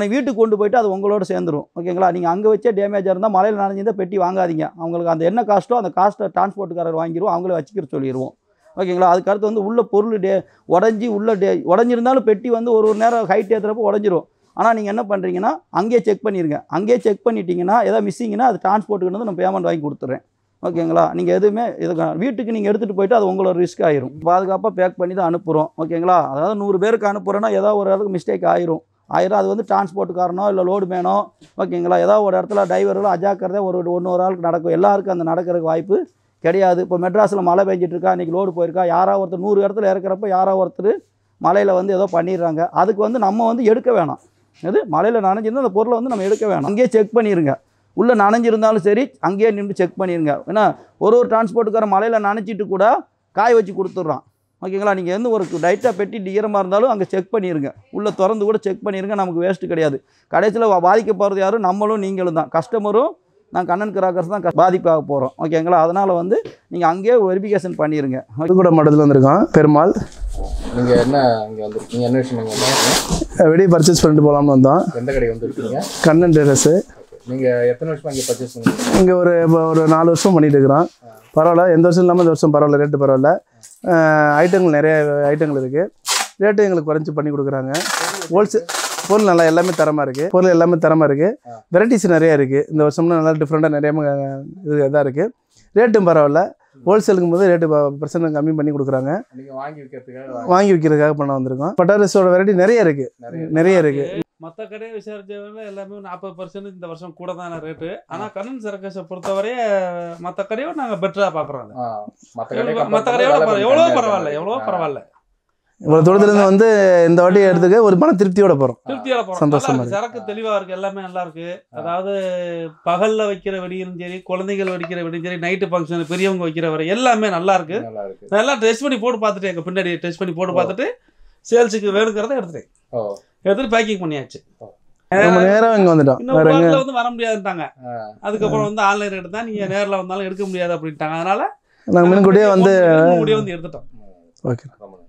நான் வீட்டுக்கு கொண்டு போயிட்டு அது உங்களோட சேர்ந்துடும் ஓகேங்களா நீங்கள் அங்கே வச்சே டேமேஜாக இருந்தால் மலையில் நனைஞ்சிருந்தால் பெட்டி வாங்காதீங்க அவங்களுக்கு அந்த என்ன காஸ்ட்டோ அந்த காஸ்ட்டை டிரான்ஸ்போர்ட்டுக்காரர் வாங்கிடுவோம் அவங்கள வச்சுக்கிற சொல்லிடுவோம் ஓகேங்களா அதுக்கு அடுத்து வந்து உள்ள பொருள் டே உடஞ்சி உள்ளே டே உடஞ்சிருந்தாலும் பெட்டி வந்து ஒரு ஒரு நேரம் ஹைட் ஏற்றுறப்போ உடஞ்சிரும் ஆனால் நீங்கள் என்ன பண்ணுறீங்கன்னா அங்கேயே செக் பண்ணிடுங்க அங்கேயே செக் பண்ணிட்டீங்கன்னா எதாவது மிஸ்ஸிங்கன்னா அது டிரான்ஸ்போர்ட்டுக்கு வந்து நான் பேமெண்ட் வாங்கி கொடுத்துட்றேன் ஓகேங்களா நீங்கள் எதுவுமே இது வீட்டுக்கு நீங்கள் எடுத்துகிட்டு போயிட்டு அது உங்களோட ரிஸ்க் ஆயிரும் பாதுகாப்பாக பேக் பண்ணி தான் அனுப்புகிறோம் ஓகேங்களா அதாவது நூறு பேருக்கு அனுப்புகிறோன்னா ஏதோ ஒரு அளவுக்கு மிஸ்டேக் ஆயிரும் ஆயிரம் அது வந்து காரணம் இல்லை லோடு மேனோ ஓகேங்களா ஏதோ ஒரு இடத்துல டிரைவர்களோ அஜாக்கிறதே ஒரு ஒன்று ஒரு ஆளுக்கு நடக்கும் எல்லாருக்கும் அந்த நடக்கிறதுக்கு வாய்ப்பு கிடையாது இப்போ மெட்ராஸில் மழை பெஞ்சிட்டு இருக்கா இன்றைக்கி லோடு போயிருக்கா யாராவது ஒருத்தர் நூறு இடத்துல இறக்குறப்ப யாராவது ஒருத்தர் மலையில் வந்து ஏதோ பண்ணிடுறாங்க அதுக்கு வந்து நம்ம வந்து எடுக்க வேணாம் அது மலையில் நனைஞ்சிருந்தால் அந்த பொருளை வந்து நம்ம எடுக்க வேணாம் அங்கேயே செக் பண்ணிடுங்க உள்ளே நனைஞ்சிருந்தாலும் சரி அங்கேயே நின்று செக் பண்ணிடுங்க ஏன்னா ஒரு ஒரு டிரான்ஸ்போர்ட்டுக்கார மலையில் நனைச்சிட்டு கூட காய வச்சு கொடுத்துட்றான் ஓகேங்களா நீங்கள் வந்து ஒரு டைட்டாக பெட்டி ஈரமாக இருந்தாலும் அங்கே செக் பண்ணிடுங்க உள்ளே திறந்து கூட செக் பண்ணிடுங்க நமக்கு வேஸ்ட்டு கிடையாது கடைசியில் பாதிக்கப்படுறது யாரும் நம்மளும் நீங்களும் தான் கஸ்டமரும் நான் கண்ணன் கிராக்கர்ஸ் தான் பாதிப்பாக போகிறோம் ஓகேங்களா அதனால் வந்து நீங்கள் அங்கேயே வெரிஃபிகேஷன் பண்ணிடுங்க கூட மடத்தில் வந்திருக்கோம் பெருமாள் நீங்கள் என்ன இங்கே வந்திருக்கீங்க என்ன விஷயம் வெடி பர்ச்சேஸ் பண்ணிட்டு போகலாம்னு வந்தோம் எந்த கடை வந்துருக்கீங்க கண்ணன் டெரஸு நீங்கள் எத்தனை வருஷம் இங்கே ஒரு ஒரு நாலு வருஷம் பண்ணிட்டு இருக்கிறோம் பரவாயில்ல எந்த வருஷம் இல்லாமல் இந்த வருஷம் பரவாயில்ல ரேட்டு பரவாயில்ல ஐட்டங்கள் நிறைய ஐட்டங்கள் இருக்குது ரேட்டு எங்களுக்கு குறைஞ்சி பண்ணி கொடுக்குறாங்க ஹோல்சேல் பொருள் நல்லா எல்லாமே தரமாக இருக்குது பொருள் எல்லாமே தரமாக இருக்குது வெரைட்டிஸ் நிறையா இருக்குது இந்த வருஷம்னா நல்லா டிஃப்ரெண்ட்டாக நிறைய இது இதாக இருக்குது ரேட்டும் பரவாயில்ல ஹோல்சேலுக்கும் போது ரேட்டு பிரச்சனை கம்மி பண்ணி கொடுக்குறாங்க வாங்கி விற்கிறதுக்காக வாங்கி வைக்கிறதுக்காக பண்ண வந்திருக்கோம் பட்டாரிஸோட வெரைட்டி நிறைய இருக்குது நிறைய இருக்குது மற்ற கடையை விசாரிச்சவங்க எல்லாமே நாற்பது பர்சன்டேஜ் இந்த வருஷம் கூட தானே ரேட்டு ஆனால் கண்ணன் சரக்கேஷை பொறுத்தவரைய மற்ற கடையோட நாங்கள் பெட்டராக பார்க்குறோம் மற்ற கடையோட எவ்வளோ பரவாயில்ல எவ்வளோ பரவாயில்ல இவ்வளவு இருந்து வந்து இந்த வாட்டி எடுத்துக்க ஒரு மன திருப்தியோட போறோம் திருப்தியோட போறோம் சரக்கு தெளிவா இருக்கு எல்லாமே நல்லா இருக்கு அதாவது பகல்ல வைக்கிற வெடியும் சரி குழந்தைகள் வைக்கிற வெடியும் சரி நைட்டு ஃபங்க்ஷன் பெரியவங்க வைக்கிற வரை எல்லாமே நல்லா இருக்கு நல்லா டெஸ்ட் பண்ணி போட்டு பார்த்துட்டு எங்க பின்னாடி டெஸ்ட் பண்ணி போட்டு பார்த்துட்டு சேல்ஸுக்கு வேணுங்கிறத எடுத்துட்டேன் எடுத்துட்டு பேக்கிங் பண்ணியாச்சு நேரம் வந்துட்டோம் வந்து வர அதுக்கப்புறம் வந்து ஆன்லைன் எடுத்தா நீங்க நேரில் வந்தாலும் எடுக்க முடியாது அப்படின்ட்டாங்க அதனால நாங்கள் வந்து எடுத்துட்டோம்